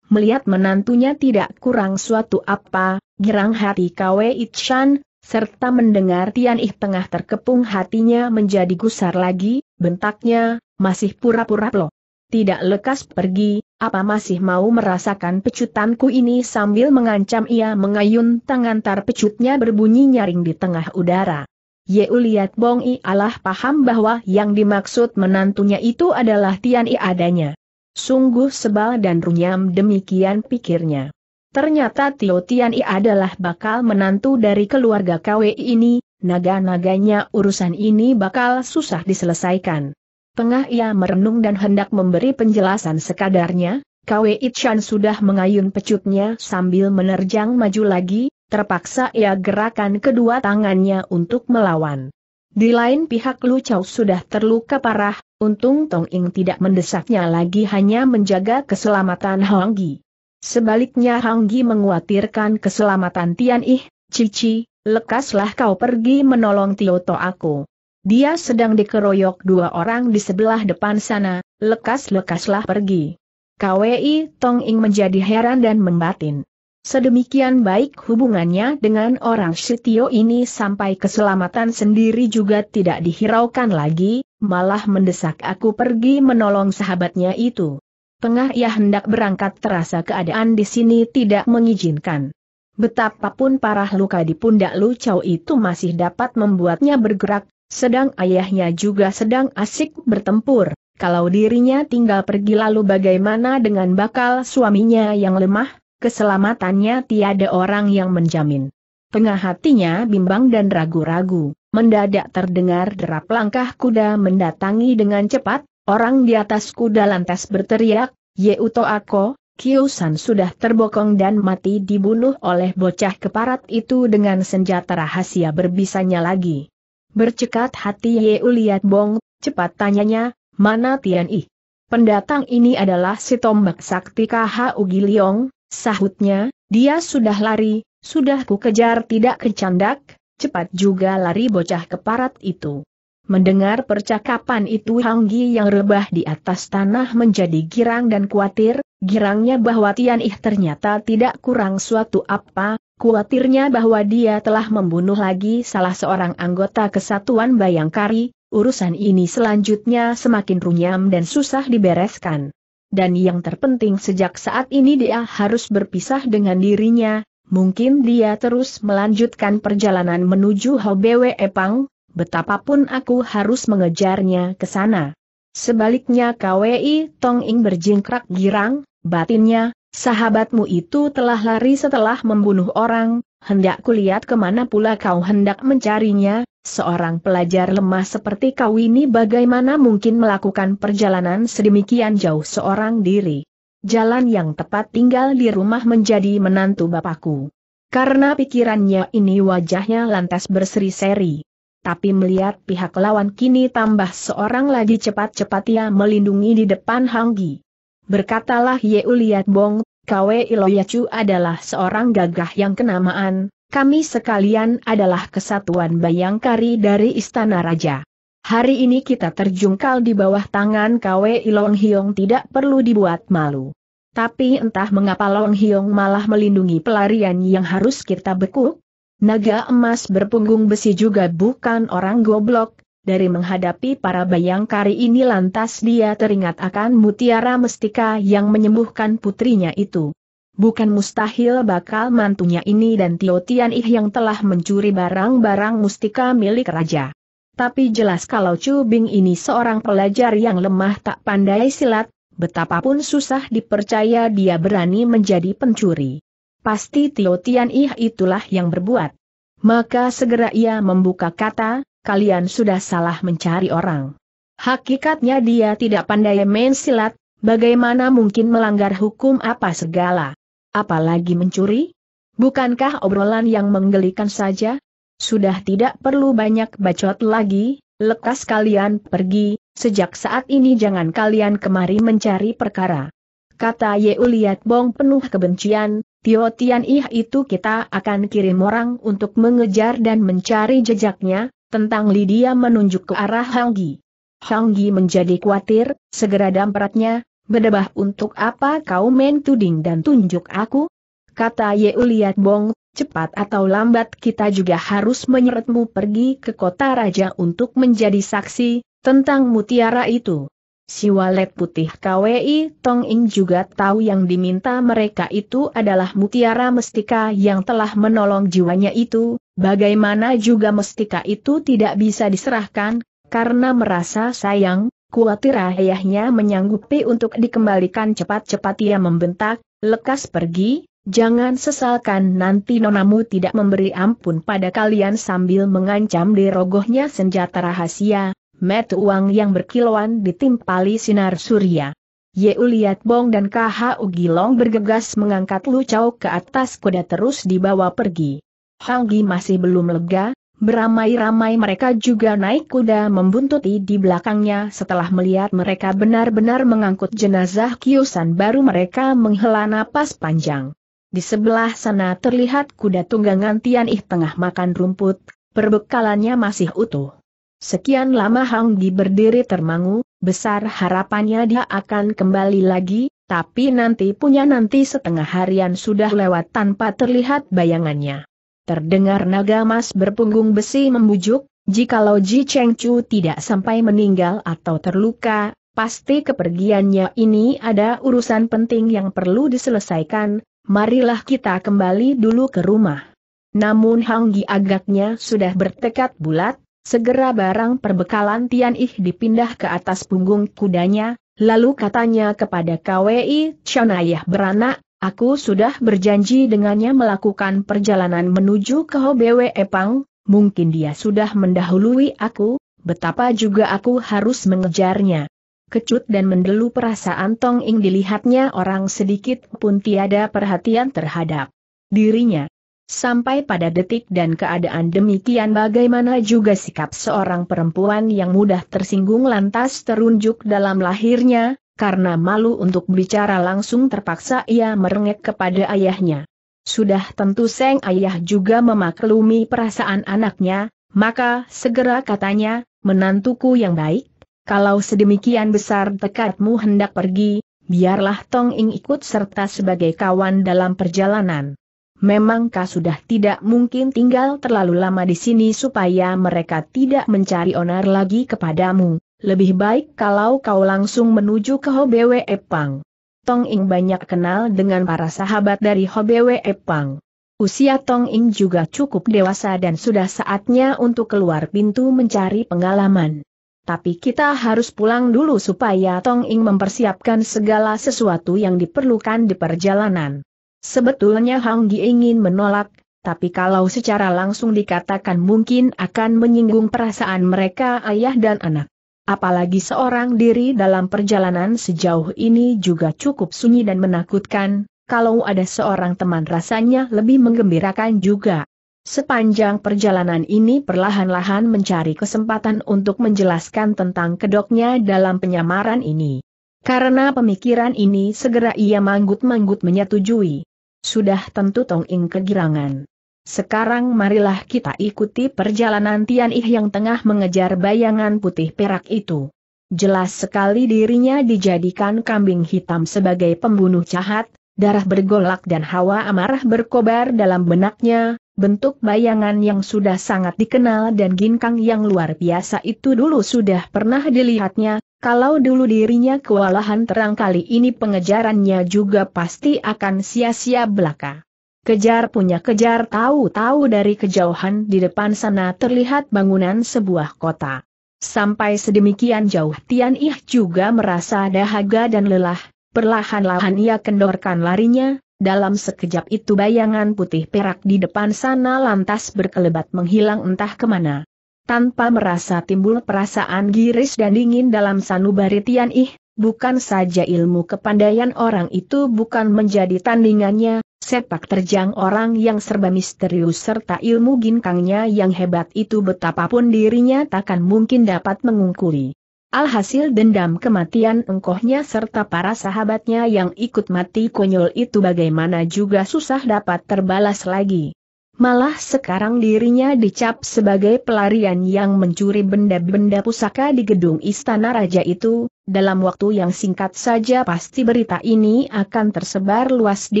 Melihat menantunya tidak kurang suatu apa, girang hati Kwe Itshan, serta mendengar Tian Ih tengah terkepung hatinya menjadi gusar lagi, bentaknya, masih pura-pura loh tidak lekas pergi, apa masih mau merasakan pecutanku ini sambil mengancam ia mengayun tangan tar pecutnya berbunyi nyaring di tengah udara. Yeu lihat Bong I Allah paham bahwa yang dimaksud menantunya itu adalah Tian I adanya. Sungguh sebal dan runyam demikian pikirnya. Ternyata Tio Tian I adalah bakal menantu dari keluarga KW ini, naga-naganya urusan ini bakal susah diselesaikan. Tengah ia merenung dan hendak memberi penjelasan sekadarnya, Kwe Ichan sudah mengayun pecutnya sambil menerjang maju lagi, terpaksa ia gerakan kedua tangannya untuk melawan. Di lain pihak Lu Chow sudah terluka parah, untung Tong Ing tidak mendesaknya lagi hanya menjaga keselamatan Hong Gi. Sebaliknya Hong Gi menguatirkan keselamatan Tian Ih, Cici, lekaslah kau pergi menolong Tio To aku. Dia sedang dikeroyok dua orang di sebelah depan sana, lekas-lekaslah pergi. KWI Tong Ing menjadi heran dan membatin. Sedemikian baik hubungannya dengan orang Sitio ini sampai keselamatan sendiri juga tidak dihiraukan lagi, malah mendesak aku pergi menolong sahabatnya itu. Tengah ia hendak berangkat terasa keadaan di sini tidak mengizinkan. Betapapun parah luka di pundak Lu Chow itu masih dapat membuatnya bergerak, sedang ayahnya juga sedang asik bertempur. Kalau dirinya tinggal pergi lalu bagaimana dengan bakal suaminya yang lemah, keselamatannya tiada orang yang menjamin. Tengah hatinya bimbang dan ragu-ragu, mendadak terdengar derap langkah kuda mendatangi dengan cepat, orang di atas kuda lantas berteriak, Yeuto Ako, Kiusan sudah terbokong dan mati dibunuh oleh bocah keparat itu dengan senjata rahasia berbisanya lagi. Bercekat hati Ye Uliat Bong, cepat tanyanya, mana Tian I? Pendatang ini adalah si tombak sakti KH Ugi Liong, sahutnya, dia sudah lari, sudah ku kejar tidak kecandak, cepat juga lari bocah keparat itu. Mendengar percakapan itu Hanggi yang rebah di atas tanah menjadi girang dan khawatir, Girangnya bahwa Tian Ih ternyata tidak kurang suatu apa, kuatirnya bahwa dia telah membunuh lagi salah seorang anggota kesatuan Bayangkari, urusan ini selanjutnya semakin runyam dan susah dibereskan. Dan yang terpenting sejak saat ini dia harus berpisah dengan dirinya, mungkin dia terus melanjutkan perjalanan menuju Hobwe Epang, betapapun aku harus mengejarnya ke sana. Sebaliknya KWI Tong Ing berjingkrak girang, Batinnya, sahabatmu itu telah lari setelah membunuh orang, hendak kulihat kemana pula kau hendak mencarinya, seorang pelajar lemah seperti kau ini bagaimana mungkin melakukan perjalanan sedemikian jauh seorang diri. Jalan yang tepat tinggal di rumah menjadi menantu bapakku. Karena pikirannya ini wajahnya lantas berseri-seri. Tapi melihat pihak lawan kini tambah seorang lagi cepat-cepat ia melindungi di depan Hanggi. Berkatalah Ye Uliat Bong, Kwe Iloyacu adalah seorang gagah yang kenamaan, kami sekalian adalah kesatuan bayangkari dari Istana Raja. Hari ini kita terjungkal di bawah tangan Kwe Ilong Hiong tidak perlu dibuat malu. Tapi entah mengapa Long Hiong malah melindungi pelarian yang harus kita bekuk, Naga emas berpunggung besi juga bukan orang goblok, dari menghadapi para bayangkari ini lantas dia teringat akan mutiara mestika yang menyembuhkan putrinya itu. Bukan mustahil bakal mantunya ini dan Tio Tian Ih yang telah mencuri barang-barang mustika milik raja. Tapi jelas kalau Chu Bing ini seorang pelajar yang lemah tak pandai silat, betapapun susah dipercaya dia berani menjadi pencuri. Pasti Tio Tian Ih itulah yang berbuat. Maka segera ia membuka kata, kalian sudah salah mencari orang. Hakikatnya dia tidak pandai main silat, bagaimana mungkin melanggar hukum apa segala. Apalagi mencuri? Bukankah obrolan yang menggelikan saja? Sudah tidak perlu banyak bacot lagi, lekas kalian pergi, sejak saat ini jangan kalian kemari mencari perkara. Kata Yeu Liat Bong penuh kebencian, Tio Tian Ih itu kita akan kirim orang untuk mengejar dan mencari jejaknya, tentang Lydia menunjuk ke arah Hanggi. Hanggi menjadi khawatir, segera dampratnya, berdebah untuk apa kau main tuding dan tunjuk aku? Kata Uliat Bong, cepat atau lambat kita juga harus menyeretmu pergi ke kota raja untuk menjadi saksi, tentang mutiara itu. Si walet putih KWI Tong Ing juga tahu yang diminta mereka itu adalah mutiara mestika yang telah menolong jiwanya itu, Bagaimana juga mestika itu tidak bisa diserahkan, karena merasa sayang, kuatir ayahnya menyanggupi untuk dikembalikan cepat-cepat ia membentak, lekas pergi, jangan sesalkan nanti nonamu tidak memberi ampun pada kalian sambil mengancam dirogohnya senjata rahasia, met uang yang berkilauan ditimpali sinar surya. Yeu Liat Bong dan Kha Ugilong bergegas mengangkat Lucau ke atas kuda terus dibawa pergi. Hanggi masih belum lega, beramai-ramai mereka juga naik kuda membuntuti di belakangnya setelah melihat mereka benar-benar mengangkut jenazah Kiusan baru mereka menghela napas panjang. Di sebelah sana terlihat kuda tunggangan Tian Ih tengah makan rumput, perbekalannya masih utuh. Sekian lama Hanggi berdiri termangu, besar harapannya dia akan kembali lagi, tapi nanti punya nanti setengah harian sudah lewat tanpa terlihat bayangannya. Terdengar naga emas berpunggung besi membujuk, jikalau Ji Cheng Chu tidak sampai meninggal atau terluka, pasti kepergiannya ini ada urusan penting yang perlu diselesaikan, marilah kita kembali dulu ke rumah. Namun Hang Gi agaknya sudah bertekad bulat, segera barang perbekalan Tian Ih dipindah ke atas punggung kudanya, lalu katanya kepada KWI Chanayah beranak, Aku sudah berjanji dengannya melakukan perjalanan menuju ke Hobewe Epang, mungkin dia sudah mendahului aku, betapa juga aku harus mengejarnya. Kecut dan mendelu perasaan Tong Ing dilihatnya orang sedikit pun tiada perhatian terhadap dirinya. Sampai pada detik dan keadaan demikian bagaimana juga sikap seorang perempuan yang mudah tersinggung lantas terunjuk dalam lahirnya, karena malu untuk bicara langsung terpaksa ia merengek kepada ayahnya. Sudah tentu Seng Ayah juga memaklumi perasaan anaknya, maka segera katanya, menantuku yang baik, kalau sedemikian besar tekadmu hendak pergi, biarlah Tong Ing ikut serta sebagai kawan dalam perjalanan. Memangkah sudah tidak mungkin tinggal terlalu lama di sini supaya mereka tidak mencari onar lagi kepadamu? Lebih baik kalau kau langsung menuju ke Hobewe Epang. Tong Ing banyak kenal dengan para sahabat dari Hobewe Epang. Usia Tong Ing juga cukup dewasa dan sudah saatnya untuk keluar pintu mencari pengalaman. Tapi kita harus pulang dulu supaya Tong Ing mempersiapkan segala sesuatu yang diperlukan di perjalanan. Sebetulnya Hang Gi ingin menolak, tapi kalau secara langsung dikatakan mungkin akan menyinggung perasaan mereka ayah dan anak. Apalagi seorang diri dalam perjalanan sejauh ini juga cukup sunyi dan menakutkan, kalau ada seorang teman rasanya lebih menggembirakan juga. Sepanjang perjalanan ini perlahan-lahan mencari kesempatan untuk menjelaskan tentang kedoknya dalam penyamaran ini. Karena pemikiran ini segera ia manggut-manggut menyetujui. Sudah tentu Tong Ing kegirangan. Sekarang marilah kita ikuti perjalanan Tian Ih yang tengah mengejar bayangan putih perak itu. Jelas sekali dirinya dijadikan kambing hitam sebagai pembunuh jahat, darah bergolak dan hawa amarah berkobar dalam benaknya, Bentuk bayangan yang sudah sangat dikenal dan ginkang yang luar biasa itu dulu sudah pernah dilihatnya, kalau dulu dirinya kewalahan terang kali ini pengejarannya juga pasti akan sia-sia belaka. Kejar punya kejar tahu-tahu dari kejauhan di depan sana terlihat bangunan sebuah kota. Sampai sedemikian jauh Tian Ih juga merasa dahaga dan lelah, perlahan-lahan ia kendorkan larinya, dalam sekejap itu bayangan putih perak di depan sana lantas berkelebat menghilang entah kemana. Tanpa merasa timbul perasaan giris dan dingin dalam sanubari Tian Ih, bukan saja ilmu kepandaian orang itu bukan menjadi tandingannya, Sepak terjang orang yang serba misterius serta ilmu ginkangnya yang hebat itu betapapun dirinya takkan mungkin dapat mengungkuri. Alhasil dendam kematian engkohnya serta para sahabatnya yang ikut mati konyol itu bagaimana juga susah dapat terbalas lagi. Malah sekarang dirinya dicap sebagai pelarian yang mencuri benda-benda pusaka di gedung istana raja itu, dalam waktu yang singkat saja pasti berita ini akan tersebar luas di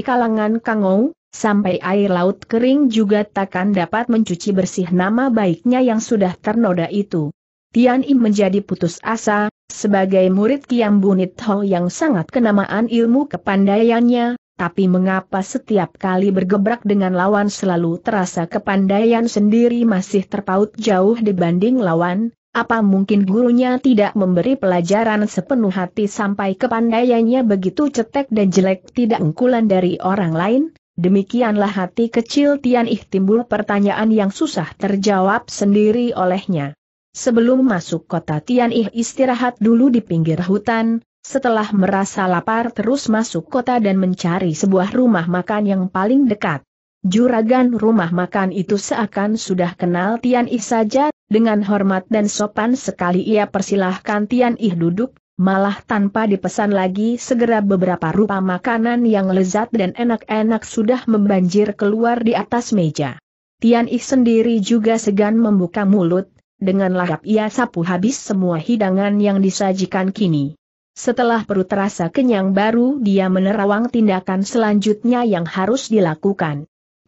kalangan Kangou, sampai air laut kering juga takkan dapat mencuci bersih nama baiknya yang sudah ternoda itu. Tian Im menjadi putus asa, sebagai murid Kiam Bunit Ho yang sangat kenamaan ilmu kepandaiannya, tapi mengapa setiap kali bergebrak dengan lawan selalu terasa kepandaian sendiri masih terpaut jauh dibanding lawan, apa mungkin gurunya tidak memberi pelajaran sepenuh hati sampai kepandaiannya begitu cetek dan jelek tidak engkulan dari orang lain? Demikianlah hati kecil Tian Ih timbul pertanyaan yang susah terjawab sendiri olehnya. Sebelum masuk kota Tian Ih istirahat dulu di pinggir hutan, setelah merasa lapar terus masuk kota dan mencari sebuah rumah makan yang paling dekat. Juragan rumah makan itu seakan sudah kenal Tian Ih saja, dengan hormat dan sopan sekali ia persilahkan Tian Ih duduk, malah tanpa dipesan lagi segera beberapa rupa makanan yang lezat dan enak-enak sudah membanjir keluar di atas meja. Tian Ih sendiri juga segan membuka mulut, dengan lahap ia sapu habis semua hidangan yang disajikan kini. Setelah perut terasa kenyang baru dia menerawang tindakan selanjutnya yang harus dilakukan.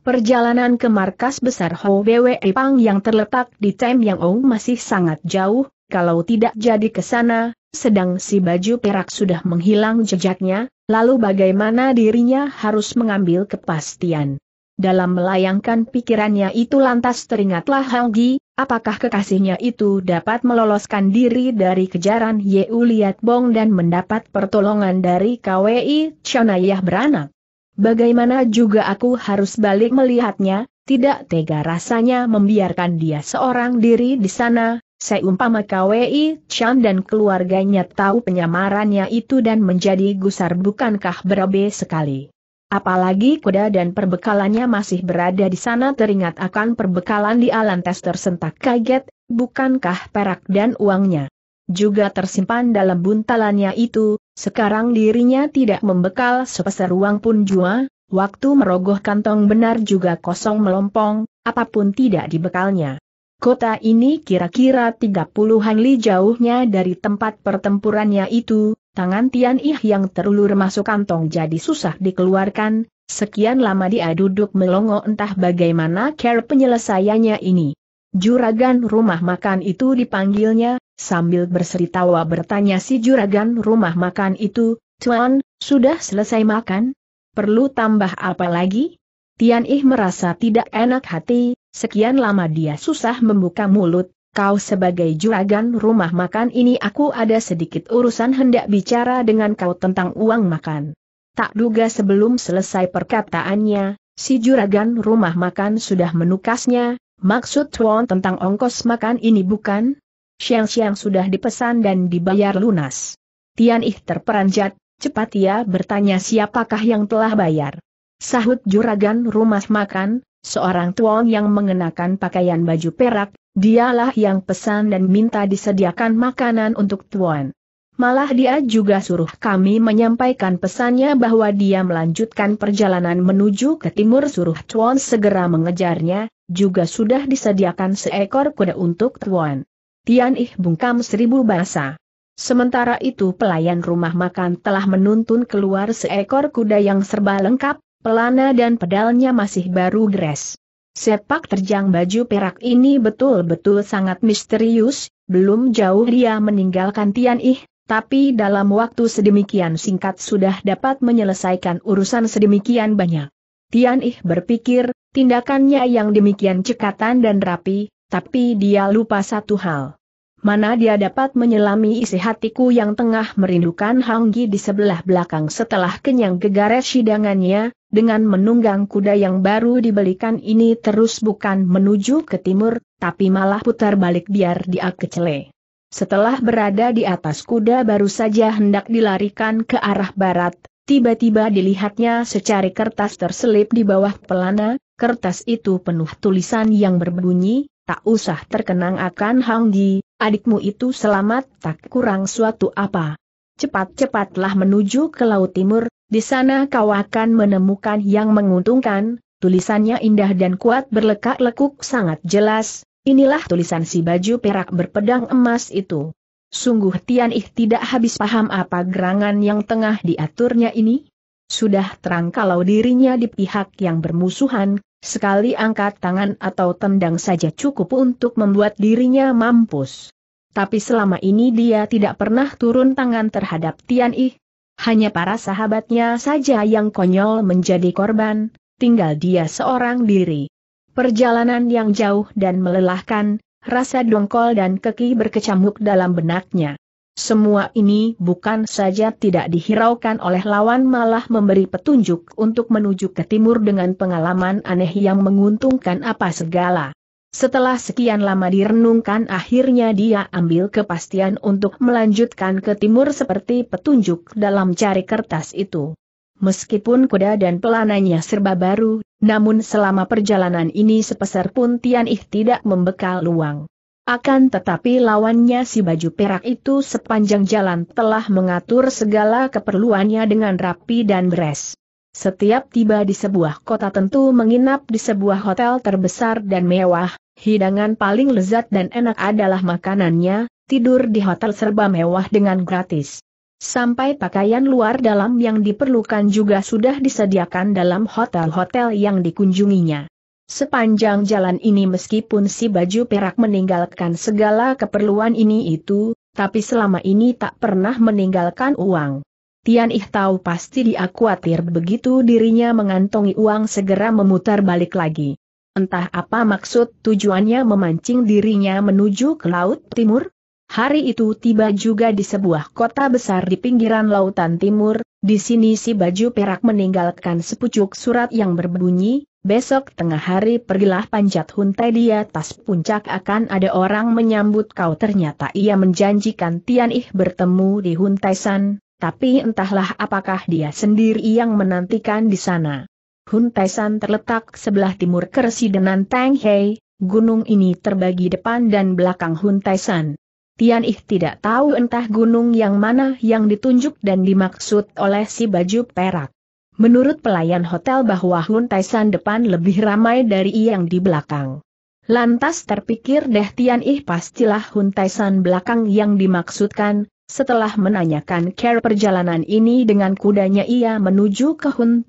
Perjalanan ke markas besar Ho Bwe Pang yang terletak di Tem Yang Ou masih sangat jauh, kalau tidak jadi ke sana, sedang si baju perak sudah menghilang jejaknya, lalu bagaimana dirinya harus mengambil kepastian. Dalam melayangkan pikirannya itu lantas teringatlah Gi, apakah kekasihnya itu dapat meloloskan diri dari kejaran Ye Liat Bong dan mendapat pertolongan dari KWI Chanayah beranak. Bagaimana juga aku harus balik melihatnya, tidak tega rasanya membiarkan dia seorang diri di sana, seumpama KWI Chan dan keluarganya tahu penyamarannya itu dan menjadi gusar bukankah berabe sekali. Apalagi kuda dan perbekalannya masih berada di sana teringat akan perbekalan di Alantes tersentak kaget, bukankah perak dan uangnya juga tersimpan dalam buntalannya itu, sekarang dirinya tidak membekal sepeser uang pun jua, waktu merogoh kantong benar juga kosong melompong, apapun tidak dibekalnya. Kota ini kira-kira 30-an li jauhnya dari tempat pertempurannya itu, tangan Tian Ih yang terulur masuk kantong jadi susah dikeluarkan, sekian lama dia duduk melongo entah bagaimana care penyelesaiannya ini. Juragan rumah makan itu dipanggilnya, Sambil berseri tawa bertanya si juragan rumah makan itu, Tuan, sudah selesai makan? Perlu tambah apa lagi? Tian Ih merasa tidak enak hati, sekian lama dia susah membuka mulut, kau sebagai juragan rumah makan ini aku ada sedikit urusan hendak bicara dengan kau tentang uang makan. Tak duga sebelum selesai perkataannya, si juragan rumah makan sudah menukasnya, maksud Tuan tentang ongkos makan ini bukan? Siang-siang sudah dipesan dan dibayar lunas. Tian Ih terperanjat, cepat ia bertanya siapakah yang telah bayar. Sahut juragan rumah makan, seorang tuan yang mengenakan pakaian baju perak, dialah yang pesan dan minta disediakan makanan untuk tuan. Malah dia juga suruh kami menyampaikan pesannya bahwa dia melanjutkan perjalanan menuju ke timur suruh Tuan segera mengejarnya, juga sudah disediakan seekor kuda untuk Tuan. Tian Ih bungkam seribu bahasa. Sementara itu pelayan rumah makan telah menuntun keluar seekor kuda yang serba lengkap, pelana dan pedalnya masih baru gres. Sepak terjang baju perak ini betul-betul sangat misterius, belum jauh dia meninggalkan Tian Ih, tapi dalam waktu sedemikian singkat sudah dapat menyelesaikan urusan sedemikian banyak. Tian Ih berpikir, tindakannya yang demikian cekatan dan rapi, tapi dia lupa satu hal. Mana dia dapat menyelami isi hatiku yang tengah merindukan Hanggi di sebelah belakang setelah kenyang gegaret sidangannya, dengan menunggang kuda yang baru dibelikan ini terus bukan menuju ke timur, tapi malah putar balik biar dia kecele. Setelah berada di atas kuda baru saja hendak dilarikan ke arah barat, tiba-tiba dilihatnya secari kertas terselip di bawah pelana, kertas itu penuh tulisan yang berbunyi, tak usah terkenang akan Hang Di, adikmu itu selamat tak kurang suatu apa. Cepat-cepatlah menuju ke Laut Timur, di sana kau akan menemukan yang menguntungkan, tulisannya indah dan kuat berlekak-lekuk sangat jelas, inilah tulisan si baju perak berpedang emas itu. Sungguh Tian Ih tidak habis paham apa gerangan yang tengah diaturnya ini. Sudah terang kalau dirinya di pihak yang bermusuhan, Sekali angkat tangan atau tendang saja cukup untuk membuat dirinya mampus. Tapi selama ini dia tidak pernah turun tangan terhadap Tian Yi. Hanya para sahabatnya saja yang konyol menjadi korban, tinggal dia seorang diri. Perjalanan yang jauh dan melelahkan, rasa dongkol dan keki berkecamuk dalam benaknya. Semua ini bukan saja tidak dihiraukan oleh lawan malah memberi petunjuk untuk menuju ke timur dengan pengalaman aneh yang menguntungkan apa segala. Setelah sekian lama direnungkan akhirnya dia ambil kepastian untuk melanjutkan ke timur seperti petunjuk dalam cari kertas itu. Meskipun kuda dan pelananya serba baru, namun selama perjalanan ini sepeser pun Tian Ih tidak membekal luang. Akan tetapi lawannya si baju perak itu sepanjang jalan telah mengatur segala keperluannya dengan rapi dan beres. Setiap tiba di sebuah kota tentu menginap di sebuah hotel terbesar dan mewah, hidangan paling lezat dan enak adalah makanannya, tidur di hotel serba mewah dengan gratis. Sampai pakaian luar dalam yang diperlukan juga sudah disediakan dalam hotel-hotel yang dikunjunginya. Sepanjang jalan ini meskipun si baju perak meninggalkan segala keperluan ini itu, tapi selama ini tak pernah meninggalkan uang. Tian Ih tahu pasti dia khawatir begitu dirinya mengantongi uang segera memutar balik lagi. Entah apa maksud tujuannya memancing dirinya menuju ke Laut Timur? Hari itu tiba juga di sebuah kota besar di pinggiran Lautan Timur, di sini si baju perak meninggalkan sepucuk surat yang berbunyi, Besok tengah hari pergilah panjat huntai di atas puncak akan ada orang menyambut kau ternyata ia menjanjikan Tian Ih bertemu di huntai san, tapi entahlah apakah dia sendiri yang menantikan di sana. Huntai san terletak sebelah timur keresidenan Tang Hei, gunung ini terbagi depan dan belakang huntai san. Tian Ih tidak tahu entah gunung yang mana yang ditunjuk dan dimaksud oleh si baju perak. Menurut pelayan hotel bahwa Hun depan lebih ramai dari yang di belakang. Lantas terpikir Deh Tian Ih pastilah Hun belakang yang dimaksudkan, setelah menanyakan care perjalanan ini dengan kudanya ia menuju ke Hun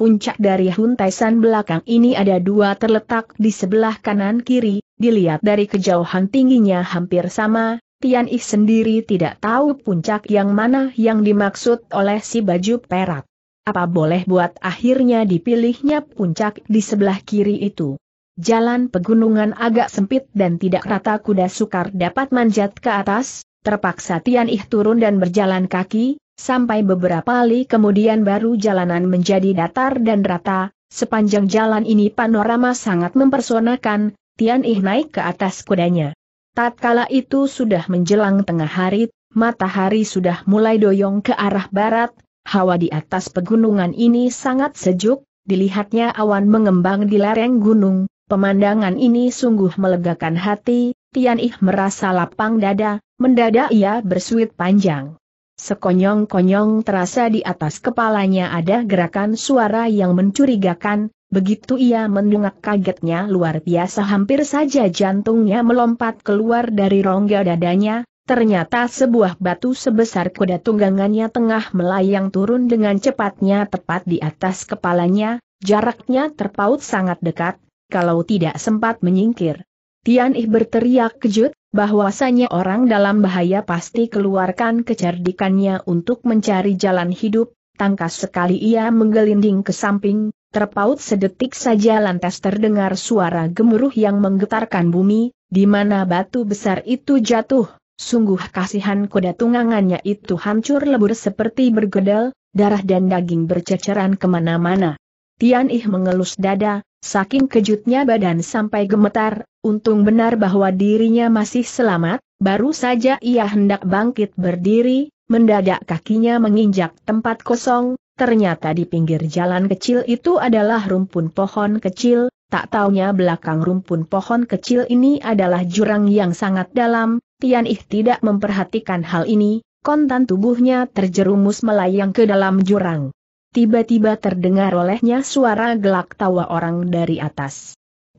Puncak dari Hun belakang ini ada dua terletak di sebelah kanan kiri, dilihat dari kejauhan tingginya hampir sama, Tian Ih sendiri tidak tahu puncak yang mana yang dimaksud oleh si baju perak apa boleh buat akhirnya dipilihnya puncak di sebelah kiri itu. Jalan pegunungan agak sempit dan tidak rata kuda sukar dapat manjat ke atas, terpaksa Tian Ih turun dan berjalan kaki, sampai beberapa kali kemudian baru jalanan menjadi datar dan rata, sepanjang jalan ini panorama sangat mempersonakan, Tian Ih naik ke atas kudanya. Tatkala itu sudah menjelang tengah hari, matahari sudah mulai doyong ke arah barat, hawa di atas pegunungan ini sangat sejuk, dilihatnya awan mengembang di lereng gunung, pemandangan ini sungguh melegakan hati, Tian Ih merasa lapang dada, mendadak ia bersuit panjang. Sekonyong-konyong terasa di atas kepalanya ada gerakan suara yang mencurigakan, begitu ia mendengar kagetnya luar biasa hampir saja jantungnya melompat keluar dari rongga dadanya, Ternyata sebuah batu sebesar kuda tunggangannya tengah melayang turun dengan cepatnya tepat di atas kepalanya, jaraknya terpaut sangat dekat, kalau tidak sempat menyingkir. Tian Ih berteriak kejut, bahwasanya orang dalam bahaya pasti keluarkan kecerdikannya untuk mencari jalan hidup, tangkas sekali ia menggelinding ke samping, terpaut sedetik saja lantas terdengar suara gemuruh yang menggetarkan bumi, di mana batu besar itu jatuh Sungguh kasihan kuda tunggangannya itu hancur lebur seperti bergedel, darah dan daging berceceran kemana-mana. Tian Ih mengelus dada, saking kejutnya badan sampai gemetar, untung benar bahwa dirinya masih selamat, baru saja ia hendak bangkit berdiri, mendadak kakinya menginjak tempat kosong, ternyata di pinggir jalan kecil itu adalah rumpun pohon kecil, tak taunya belakang rumpun pohon kecil ini adalah jurang yang sangat dalam, Tian Ih tidak memperhatikan hal ini, kontan tubuhnya terjerumus melayang ke dalam jurang. Tiba-tiba terdengar olehnya suara gelak tawa orang dari atas.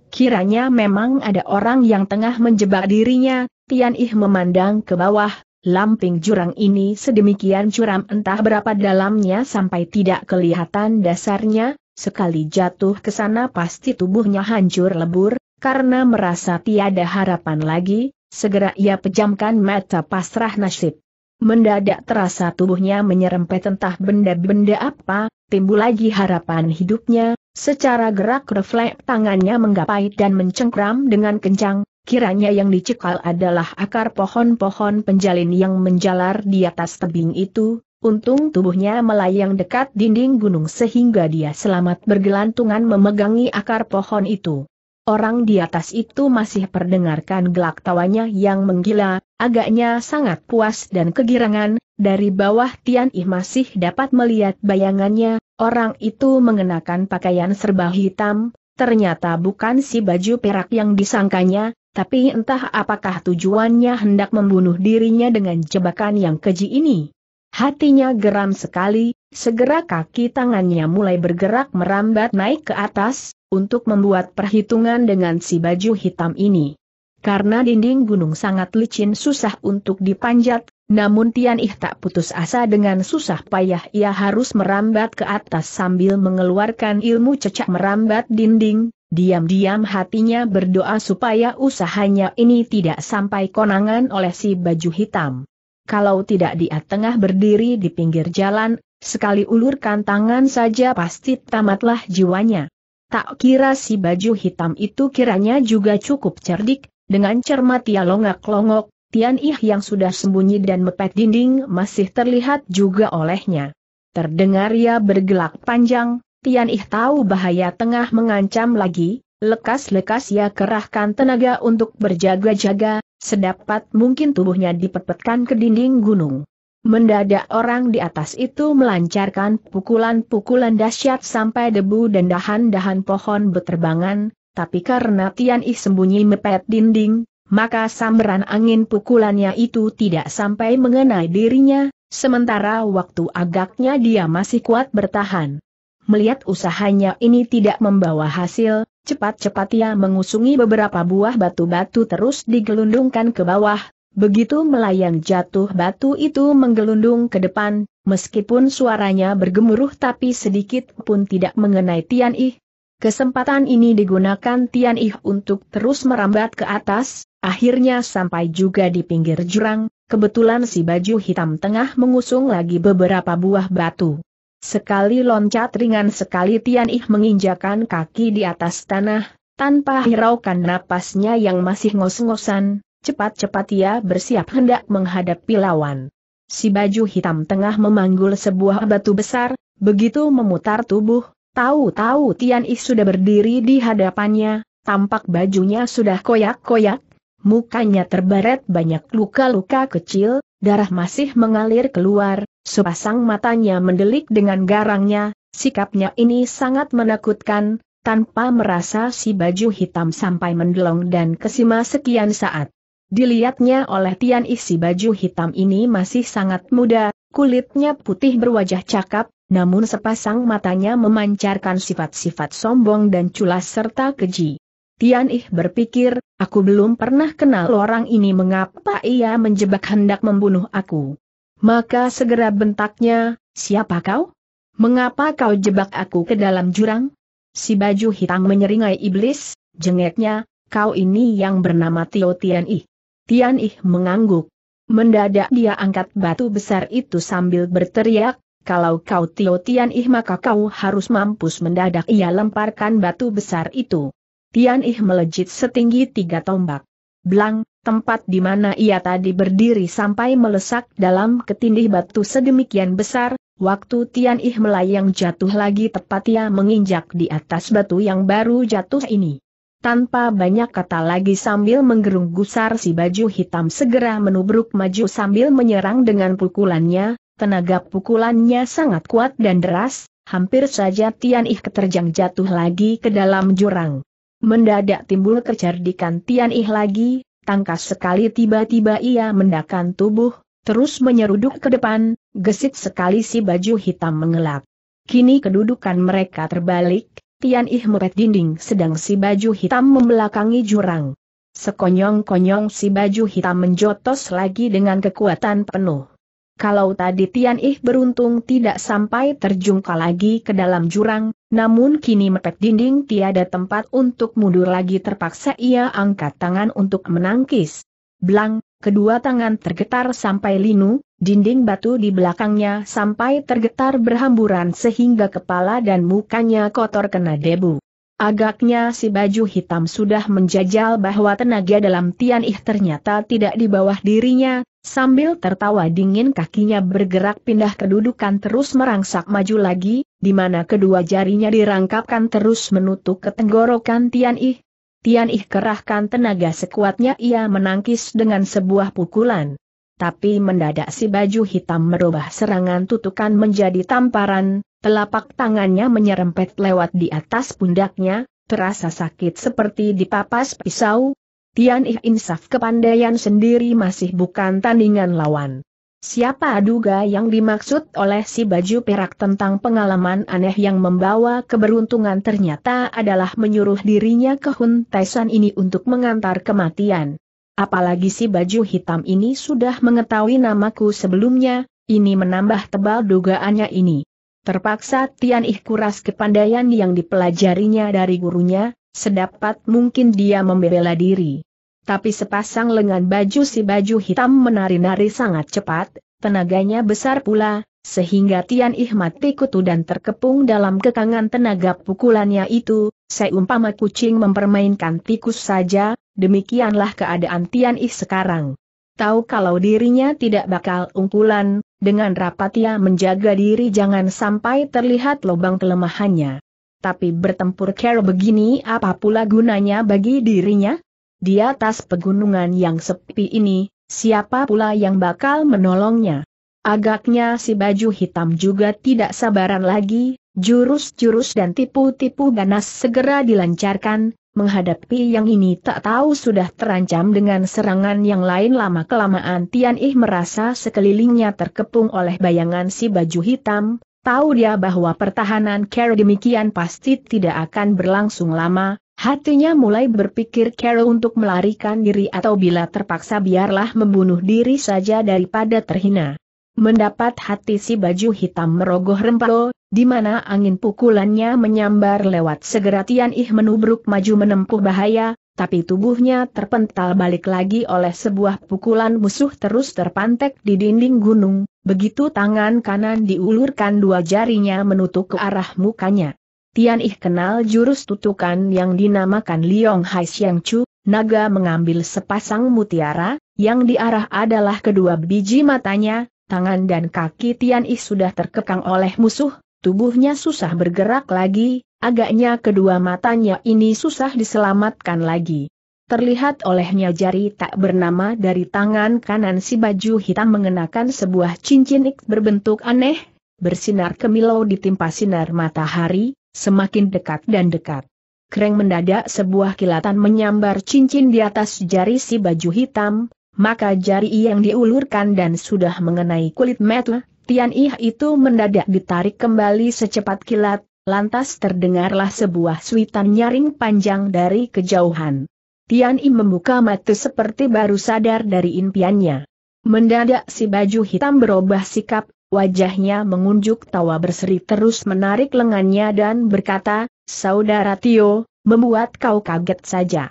Kiranya memang ada orang yang tengah menjebak dirinya, Tian Ih memandang ke bawah, lamping jurang ini sedemikian curam entah berapa dalamnya sampai tidak kelihatan dasarnya, sekali jatuh ke sana pasti tubuhnya hancur lebur, karena merasa tiada harapan lagi, Segera ia pejamkan mata pasrah nasib. Mendadak terasa tubuhnya menyerempet entah benda-benda apa, timbul lagi harapan hidupnya, secara gerak refleks tangannya menggapai dan mencengkram dengan kencang, kiranya yang dicekal adalah akar pohon-pohon penjalin yang menjalar di atas tebing itu, untung tubuhnya melayang dekat dinding gunung sehingga dia selamat bergelantungan memegangi akar pohon itu. Orang di atas itu masih perdengarkan gelak tawanya yang menggila, agaknya sangat puas dan kegirangan, dari bawah Tian Ih masih dapat melihat bayangannya, orang itu mengenakan pakaian serba hitam, ternyata bukan si baju perak yang disangkanya, tapi entah apakah tujuannya hendak membunuh dirinya dengan jebakan yang keji ini. Hatinya geram sekali, segera kaki tangannya mulai bergerak merambat naik ke atas, untuk membuat perhitungan dengan si baju hitam ini. Karena dinding gunung sangat licin susah untuk dipanjat, namun Tian Ih tak putus asa dengan susah payah ia harus merambat ke atas sambil mengeluarkan ilmu cecak merambat dinding, diam-diam hatinya berdoa supaya usahanya ini tidak sampai konangan oleh si baju hitam kalau tidak dia tengah berdiri di pinggir jalan, sekali ulurkan tangan saja pasti tamatlah jiwanya. Tak kira si baju hitam itu kiranya juga cukup cerdik, dengan cermat ia longak-longok, Tian Ih yang sudah sembunyi dan mepet dinding masih terlihat juga olehnya. Terdengar ia bergelak panjang, Tian Ih tahu bahaya tengah mengancam lagi, Lekas-lekas ia kerahkan tenaga untuk berjaga-jaga, sedapat mungkin tubuhnya dipepetkan ke dinding gunung. Mendadak orang di atas itu melancarkan pukulan-pukulan dahsyat sampai debu dan dahan-dahan pohon berterbangan, tapi karena Tian Yi sembunyi mepet dinding, maka sambaran angin pukulannya itu tidak sampai mengenai dirinya, sementara waktu agaknya dia masih kuat bertahan. Melihat usahanya ini tidak membawa hasil, Cepat-cepat ia mengusungi beberapa buah batu-batu terus digelundungkan ke bawah, begitu melayang jatuh batu itu menggelundung ke depan, meskipun suaranya bergemuruh tapi sedikit pun tidak mengenai Tian Ih. Kesempatan ini digunakan Tian Ih untuk terus merambat ke atas, akhirnya sampai juga di pinggir jurang, kebetulan si baju hitam tengah mengusung lagi beberapa buah batu. Sekali loncat ringan sekali Tian Ih menginjakan kaki di atas tanah, tanpa hiraukan napasnya yang masih ngos-ngosan, cepat-cepat ia bersiap hendak menghadapi lawan. Si baju hitam tengah memanggul sebuah batu besar, begitu memutar tubuh, tahu-tahu Tian Ih sudah berdiri di hadapannya, tampak bajunya sudah koyak-koyak, mukanya terbaret banyak luka-luka kecil, darah masih mengalir keluar, sepasang matanya mendelik dengan garangnya, sikapnya ini sangat menakutkan, tanpa merasa si baju hitam sampai mendelong dan kesima sekian saat. Dilihatnya oleh Tian Isi baju hitam ini masih sangat muda, kulitnya putih berwajah cakap, namun sepasang matanya memancarkan sifat-sifat sombong dan culas serta keji. Tian Ih berpikir, aku belum pernah kenal orang ini mengapa ia menjebak hendak membunuh aku. Maka segera bentaknya, siapa kau? Mengapa kau jebak aku ke dalam jurang? Si baju hitam menyeringai iblis, jengeknya, kau ini yang bernama Tio Tian Ih. Tian Ih mengangguk. Mendadak dia angkat batu besar itu sambil berteriak, kalau kau Tio Tian Ih maka kau harus mampus mendadak ia lemparkan batu besar itu. Tian Ih melejit setinggi tiga tombak. Blang, tempat di mana ia tadi berdiri sampai melesak dalam ketindih batu sedemikian besar, waktu Tian Ih melayang jatuh lagi tepat ia menginjak di atas batu yang baru jatuh ini. Tanpa banyak kata lagi sambil menggerung gusar si baju hitam segera menubruk maju sambil menyerang dengan pukulannya, tenaga pukulannya sangat kuat dan deras, hampir saja Tian Ih keterjang jatuh lagi ke dalam jurang. Mendadak timbul kecerdikan Tian Ih lagi, Tangkas sekali tiba-tiba ia mendakan tubuh, terus menyeruduk ke depan, gesit sekali si baju hitam mengelap. Kini kedudukan mereka terbalik, Tian Ih mepet dinding sedang si baju hitam membelakangi jurang. Sekonyong-konyong si baju hitam menjotos lagi dengan kekuatan penuh. Kalau tadi Tian Ih beruntung tidak sampai terjungkal lagi ke dalam jurang, namun kini mepet dinding tiada tempat untuk mundur lagi terpaksa ia angkat tangan untuk menangkis. Blang, kedua tangan tergetar sampai linu, dinding batu di belakangnya sampai tergetar berhamburan sehingga kepala dan mukanya kotor kena debu. Agaknya si baju hitam sudah menjajal bahwa tenaga dalam Tian Ih ternyata tidak di bawah dirinya, sambil tertawa dingin kakinya bergerak pindah kedudukan terus merangsak maju lagi, di mana kedua jarinya dirangkapkan terus menutup ke tenggorokan Tian Ih. Tian Ih kerahkan tenaga sekuatnya ia menangkis dengan sebuah pukulan. Tapi mendadak si baju hitam merubah serangan tutukan menjadi tamparan, telapak tangannya menyerempet lewat di atas pundaknya, terasa sakit seperti dipapas pisau. Tian Ih insaf kepandaian sendiri masih bukan tandingan lawan. Siapa aduga yang dimaksud oleh si baju perak tentang pengalaman aneh yang membawa keberuntungan ternyata adalah menyuruh dirinya ke Hun taisan ini untuk mengantar kematian. Apalagi si baju hitam ini sudah mengetahui namaku sebelumnya, ini menambah tebal dugaannya ini. Terpaksa Tian Ih kuras kepandaian yang dipelajarinya dari gurunya, sedapat mungkin dia membela diri tapi sepasang lengan baju si baju hitam menari-nari sangat cepat, tenaganya besar pula, sehingga Tian Ih mati kutu dan terkepung dalam kekangan tenaga pukulannya itu, seumpama kucing mempermainkan tikus saja, demikianlah keadaan Tian Ih sekarang. Tahu kalau dirinya tidak bakal ungkulan, dengan rapat ia menjaga diri jangan sampai terlihat lubang kelemahannya. Tapi bertempur care begini apa pula gunanya bagi dirinya? Di atas pegunungan yang sepi ini, siapa pula yang bakal menolongnya? Agaknya si baju hitam juga tidak sabaran lagi, jurus-jurus dan tipu-tipu ganas segera dilancarkan, menghadapi yang ini tak tahu sudah terancam dengan serangan yang lain lama-kelamaan Tian Ih merasa sekelilingnya terkepung oleh bayangan si baju hitam, tahu dia bahwa pertahanan care demikian pasti tidak akan berlangsung lama, Hatinya mulai berpikir Carol untuk melarikan diri atau bila terpaksa biarlah membunuh diri saja daripada terhina. Mendapat hati si baju hitam merogoh rempah di mana angin pukulannya menyambar lewat segera Tian Ih menubruk maju menempuh bahaya, tapi tubuhnya terpental balik lagi oleh sebuah pukulan musuh terus terpantek di dinding gunung, begitu tangan kanan diulurkan dua jarinya menutup ke arah mukanya. Tian Ih kenal jurus tutukan yang dinamakan Liong Hai Xiang Chu, naga mengambil sepasang mutiara, yang diarah adalah kedua biji matanya, tangan dan kaki Tian Ih sudah terkekang oleh musuh, tubuhnya susah bergerak lagi, agaknya kedua matanya ini susah diselamatkan lagi. Terlihat olehnya jari tak bernama dari tangan kanan si baju hitam mengenakan sebuah cincin ik berbentuk aneh, bersinar kemilau ditimpa sinar matahari, Semakin dekat dan dekat. Kreng mendadak sebuah kilatan menyambar cincin di atas jari si baju hitam, maka jari yang diulurkan dan sudah mengenai kulit metu, Tian Ih itu mendadak ditarik kembali secepat kilat, lantas terdengarlah sebuah suitan nyaring panjang dari kejauhan. Tian Yi membuka mata seperti baru sadar dari impiannya. Mendadak si baju hitam berubah sikap, Wajahnya mengunjuk tawa berseri terus menarik lengannya dan berkata, Saudara Tio, membuat kau kaget saja.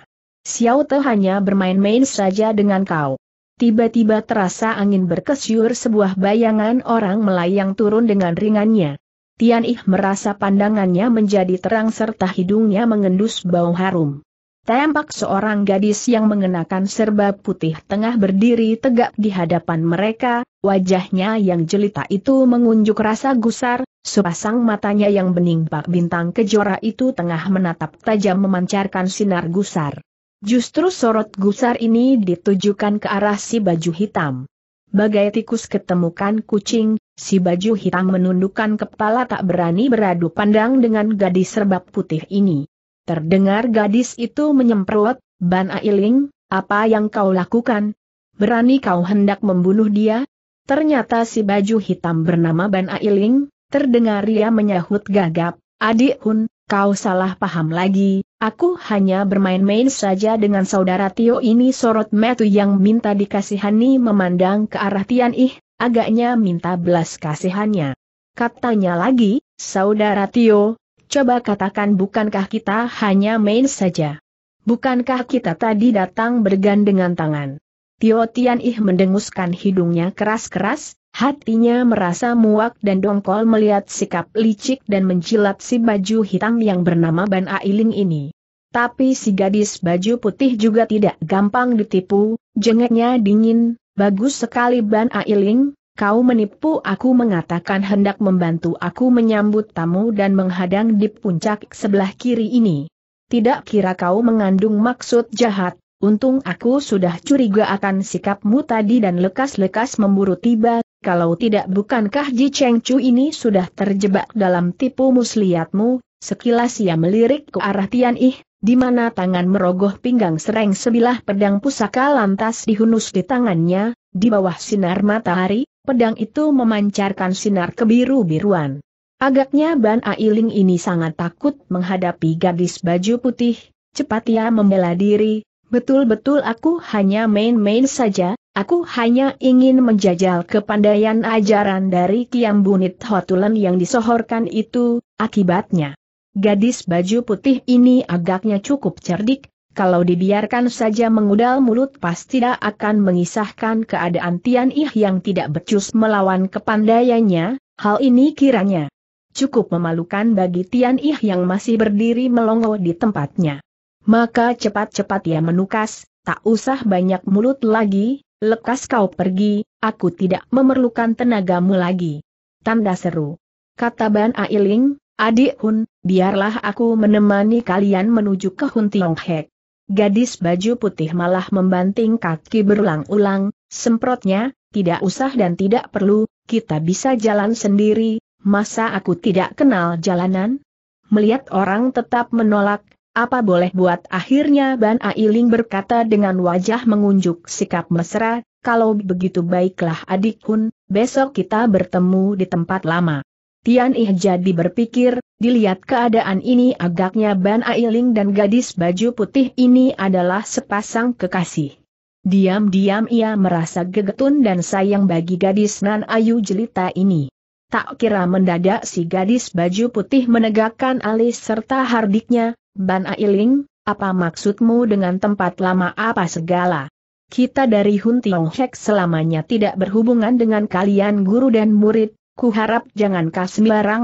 Xiao Te hanya bermain-main saja dengan kau. Tiba-tiba terasa angin berkesyur sebuah bayangan orang melayang turun dengan ringannya. Tian Ih merasa pandangannya menjadi terang serta hidungnya mengendus bau harum. Tampak seorang gadis yang mengenakan serba putih tengah berdiri tegak di hadapan mereka, wajahnya yang jelita itu mengunjuk rasa gusar, sepasang matanya yang bening bak bintang kejora itu tengah menatap tajam memancarkan sinar gusar. Justru sorot gusar ini ditujukan ke arah si baju hitam. Bagai tikus ketemukan kucing, si baju hitam menundukkan kepala tak berani beradu pandang dengan gadis serba putih ini. Terdengar gadis itu menyemprot, Ban Ailing, apa yang kau lakukan? Berani kau hendak membunuh dia? Ternyata si baju hitam bernama Ban Ailing, terdengar ia menyahut gagap, adik Hun, kau salah paham lagi, aku hanya bermain-main saja dengan saudara Tio ini sorot metu yang minta dikasihani memandang ke arah Tian Ih, agaknya minta belas kasihannya. Katanya lagi, saudara Tio, Coba katakan bukankah kita hanya main saja? Bukankah kita tadi datang bergandengan tangan? Tio Tian Ih mendenguskan hidungnya keras-keras, hatinya merasa muak dan dongkol melihat sikap licik dan menjilat si baju hitam yang bernama Ban Ailing ini. Tapi si gadis baju putih juga tidak gampang ditipu, jengeknya dingin, bagus sekali Ban Ailing, Kau menipu aku mengatakan hendak membantu aku menyambut tamu dan menghadang di puncak sebelah kiri ini. Tidak kira kau mengandung maksud jahat, untung aku sudah curiga akan sikapmu tadi dan lekas-lekas memburu tiba, kalau tidak bukankah Ji Cheng Chu ini sudah terjebak dalam tipu muslihatmu, sekilas ia melirik ke arah Tian Ih, di mana tangan merogoh pinggang sereng sebilah pedang pusaka lantas dihunus di tangannya, di bawah sinar matahari, Pedang itu memancarkan sinar kebiru-biruan. Agaknya Ban Ailing ini sangat takut menghadapi gadis baju putih, cepat ia membela diri, betul-betul aku hanya main-main saja, aku hanya ingin menjajal kepandaian ajaran dari Kiam Bunit Hotulen yang disohorkan itu, akibatnya. Gadis baju putih ini agaknya cukup cerdik, kalau dibiarkan saja mengudal mulut pasti tidak akan mengisahkan keadaan Tian Ih yang tidak becus melawan kepandaiannya, hal ini kiranya cukup memalukan bagi Tian Ih yang masih berdiri melongo di tempatnya. Maka cepat-cepat ia menukas, tak usah banyak mulut lagi, lekas kau pergi, aku tidak memerlukan tenagamu lagi. Tanda seru. Kata Ban Ailing, adik Hun, biarlah aku menemani kalian menuju ke Hun Tiong Hek. Gadis baju putih malah membanting kaki berulang-ulang, semprotnya, tidak usah dan tidak perlu, kita bisa jalan sendiri, masa aku tidak kenal jalanan? Melihat orang tetap menolak, apa boleh buat akhirnya Ban Ailing berkata dengan wajah mengunjuk sikap mesra, kalau begitu baiklah adik Hun, besok kita bertemu di tempat lama. Tian Ih jadi berpikir, dilihat keadaan ini agaknya Ban Ailing dan gadis baju putih ini adalah sepasang kekasih. Diam-diam ia merasa gegetun dan sayang bagi gadis nan ayu jelita ini. Tak kira mendadak si gadis baju putih menegakkan alis serta hardiknya, Ban Ailing, apa maksudmu dengan tempat lama apa segala? Kita dari Hun Tiong Hek selamanya tidak berhubungan dengan kalian guru dan murid, Ku harap jangan kau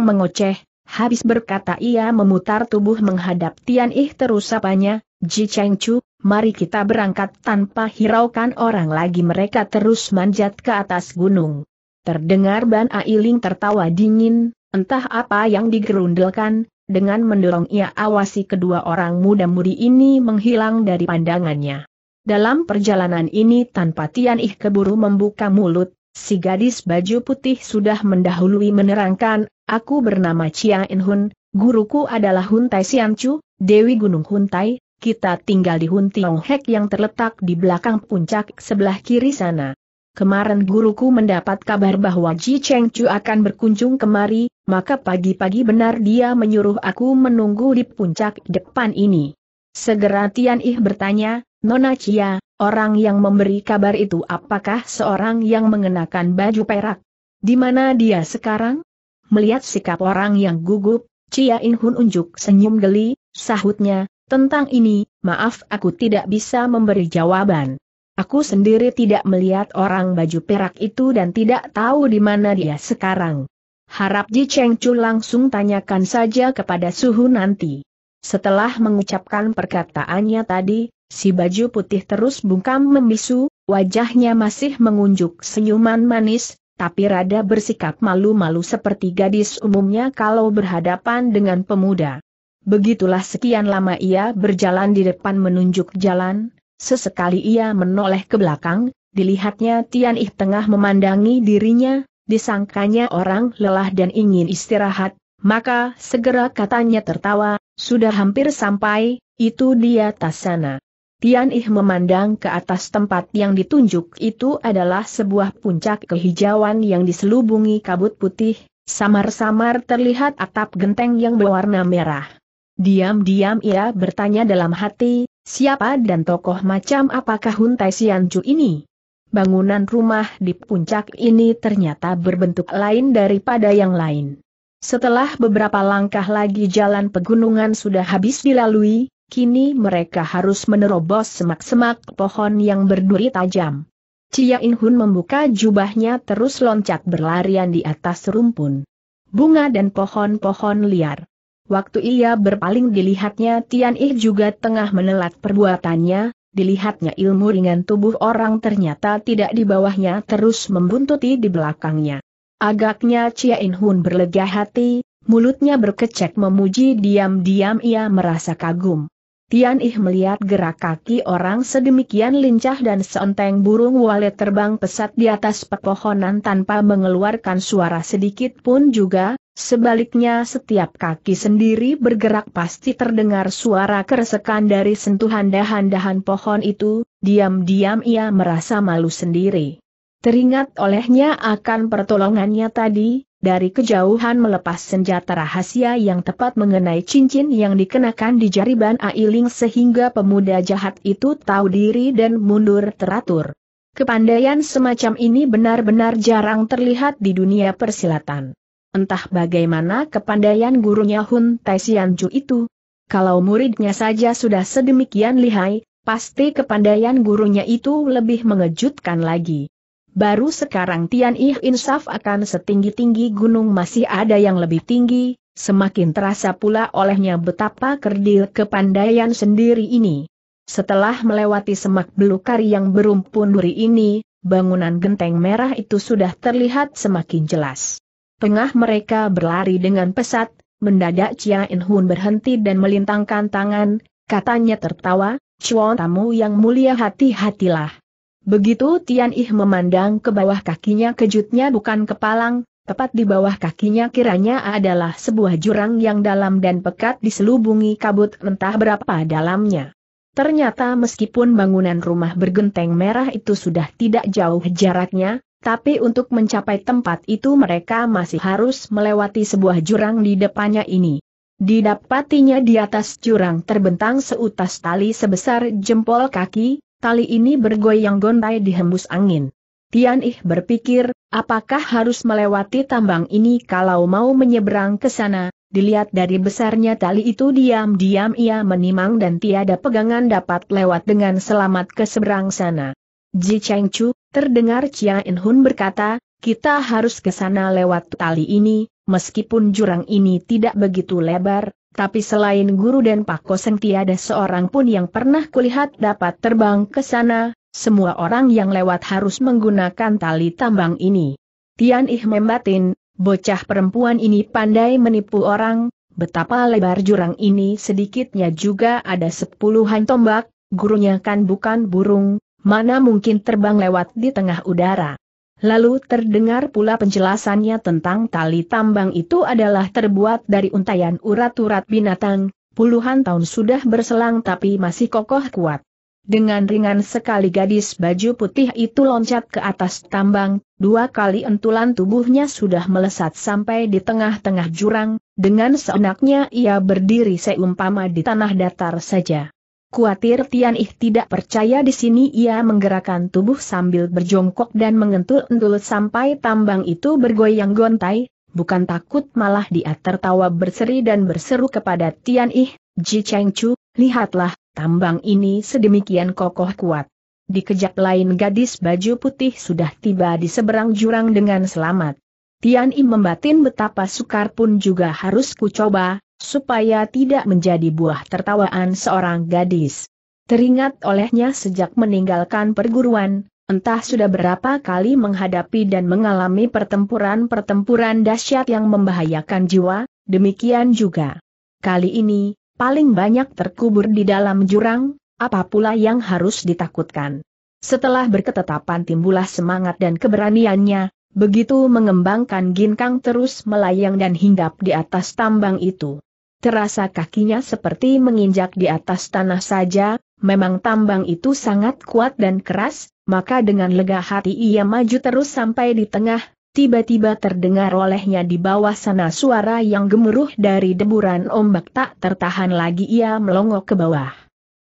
mengoceh, habis berkata ia memutar tubuh menghadap Tian Ih terus apanya, Ji Cheng Chu, mari kita berangkat tanpa hiraukan orang lagi mereka terus manjat ke atas gunung. Terdengar Ban Ailing tertawa dingin, entah apa yang digerundelkan, dengan mendorong ia awasi kedua orang muda-mudi ini menghilang dari pandangannya. Dalam perjalanan ini tanpa Tian Ih keburu membuka mulut, Si gadis baju putih sudah mendahului menerangkan, aku bernama Chia In Hun, guruku adalah Hun Tai Sian Chu, Dewi Gunung Hun kita tinggal di Hun Tiong Hek yang terletak di belakang puncak sebelah kiri sana. Kemarin guruku mendapat kabar bahwa Ji Cheng Chu akan berkunjung kemari, maka pagi-pagi benar dia menyuruh aku menunggu di puncak depan ini. Segera Tian Ih bertanya, Nona Chia, Orang yang memberi kabar itu apakah seorang yang mengenakan baju perak? Di mana dia sekarang? Melihat sikap orang yang gugup, In Hun unjuk senyum geli, sahutnya, tentang ini, maaf aku tidak bisa memberi jawaban. Aku sendiri tidak melihat orang baju perak itu dan tidak tahu di mana dia sekarang. Harap Ji Cheng Chu langsung tanyakan saja kepada Suhu nanti. Setelah mengucapkan perkataannya tadi, Si baju putih terus bungkam membisu, wajahnya masih mengunjuk senyuman manis, tapi rada bersikap malu-malu seperti gadis umumnya kalau berhadapan dengan pemuda. Begitulah sekian lama ia berjalan di depan menunjuk jalan, sesekali ia menoleh ke belakang, dilihatnya Tian Ih tengah memandangi dirinya, disangkanya orang lelah dan ingin istirahat, maka segera katanya tertawa, sudah hampir sampai, itu dia atas sana. Tian Ih memandang ke atas tempat yang ditunjuk itu adalah sebuah puncak kehijauan yang diselubungi kabut putih, samar-samar terlihat atap genteng yang berwarna merah. Diam-diam ia bertanya dalam hati, siapa dan tokoh macam apakah Hun Tai Siancu ini? Bangunan rumah di puncak ini ternyata berbentuk lain daripada yang lain. Setelah beberapa langkah lagi jalan pegunungan sudah habis dilalui, kini mereka harus menerobos semak-semak pohon yang berduri tajam. Cia Inhun membuka jubahnya terus loncat berlarian di atas rumpun. Bunga dan pohon-pohon liar. Waktu ia berpaling dilihatnya Tian Ih juga tengah menelat perbuatannya, dilihatnya ilmu ringan tubuh orang ternyata tidak di bawahnya terus membuntuti di belakangnya. Agaknya Cia Inhun berlega hati, mulutnya berkecek memuji diam-diam ia merasa kagum. Tian Ih melihat gerak kaki orang sedemikian lincah dan seenteng burung walet terbang pesat di atas pepohonan tanpa mengeluarkan suara sedikit pun juga, sebaliknya setiap kaki sendiri bergerak pasti terdengar suara keresekan dari sentuhan dahan-dahan pohon itu, diam-diam ia merasa malu sendiri. Teringat olehnya akan pertolongannya tadi, dari kejauhan melepas senjata rahasia yang tepat mengenai cincin yang dikenakan di jari ban Ailing sehingga pemuda jahat itu tahu diri dan mundur teratur. Kepandaian semacam ini benar-benar jarang terlihat di dunia persilatan. Entah bagaimana kepandaian gurunya Hun Taisyanju itu. Kalau muridnya saja sudah sedemikian lihai, pasti kepandaian gurunya itu lebih mengejutkan lagi baru sekarang Tian Ih Insaf akan setinggi-tinggi gunung masih ada yang lebih tinggi, semakin terasa pula olehnya betapa kerdil kepandaian sendiri ini. Setelah melewati semak belukar yang berumpun duri ini, bangunan genteng merah itu sudah terlihat semakin jelas. Tengah mereka berlari dengan pesat, mendadak Chia In Hun berhenti dan melintangkan tangan, katanya tertawa, Cuan tamu yang mulia hati-hatilah. Begitu Tian Ih memandang ke bawah kakinya kejutnya bukan kepalang, tepat di bawah kakinya kiranya adalah sebuah jurang yang dalam dan pekat diselubungi kabut entah berapa dalamnya. Ternyata meskipun bangunan rumah bergenteng merah itu sudah tidak jauh jaraknya, tapi untuk mencapai tempat itu mereka masih harus melewati sebuah jurang di depannya ini. Didapatinya di atas jurang terbentang seutas tali sebesar jempol kaki, Tali ini bergoyang gontai dihembus angin. Tian Ih berpikir, apakah harus melewati tambang ini kalau mau menyeberang ke sana, dilihat dari besarnya tali itu diam-diam ia menimang dan tiada pegangan dapat lewat dengan selamat ke seberang sana. Ji Cheng Chu, terdengar Chia In Hun berkata, kita harus ke sana lewat tali ini, meskipun jurang ini tidak begitu lebar, tapi selain guru dan Pak Koseng tiada seorang pun yang pernah kulihat dapat terbang ke sana, semua orang yang lewat harus menggunakan tali tambang ini. Tian Ih membatin, bocah perempuan ini pandai menipu orang, betapa lebar jurang ini sedikitnya juga ada sepuluhan tombak, gurunya kan bukan burung, mana mungkin terbang lewat di tengah udara. Lalu terdengar pula penjelasannya tentang tali tambang itu adalah terbuat dari untayan urat-urat binatang, puluhan tahun sudah berselang tapi masih kokoh kuat. Dengan ringan sekali gadis baju putih itu loncat ke atas tambang, dua kali entulan tubuhnya sudah melesat sampai di tengah-tengah jurang, dengan seenaknya ia berdiri seumpama di tanah datar saja. Kuatir Tian Ih tidak percaya di sini ia menggerakkan tubuh sambil berjongkok dan mengentul-entul sampai tambang itu bergoyang gontai, bukan takut malah dia tertawa berseri dan berseru kepada Tian Ih, Ji Cheng Chu, lihatlah, tambang ini sedemikian kokoh kuat. Dikejap lain gadis baju putih sudah tiba di seberang jurang dengan selamat. Tian Ih membatin betapa sukar pun juga harus kucoba, supaya tidak menjadi buah tertawaan seorang gadis. Teringat olehnya sejak meninggalkan perguruan, entah sudah berapa kali menghadapi dan mengalami pertempuran-pertempuran dahsyat yang membahayakan jiwa, demikian juga. Kali ini, paling banyak terkubur di dalam jurang, apa pula yang harus ditakutkan. Setelah berketetapan timbullah semangat dan keberaniannya, begitu mengembangkan ginkang terus melayang dan hinggap di atas tambang itu terasa kakinya seperti menginjak di atas tanah saja, memang tambang itu sangat kuat dan keras, maka dengan lega hati ia maju terus sampai di tengah, tiba-tiba terdengar olehnya di bawah sana suara yang gemuruh dari deburan ombak tak tertahan lagi ia melongo ke bawah.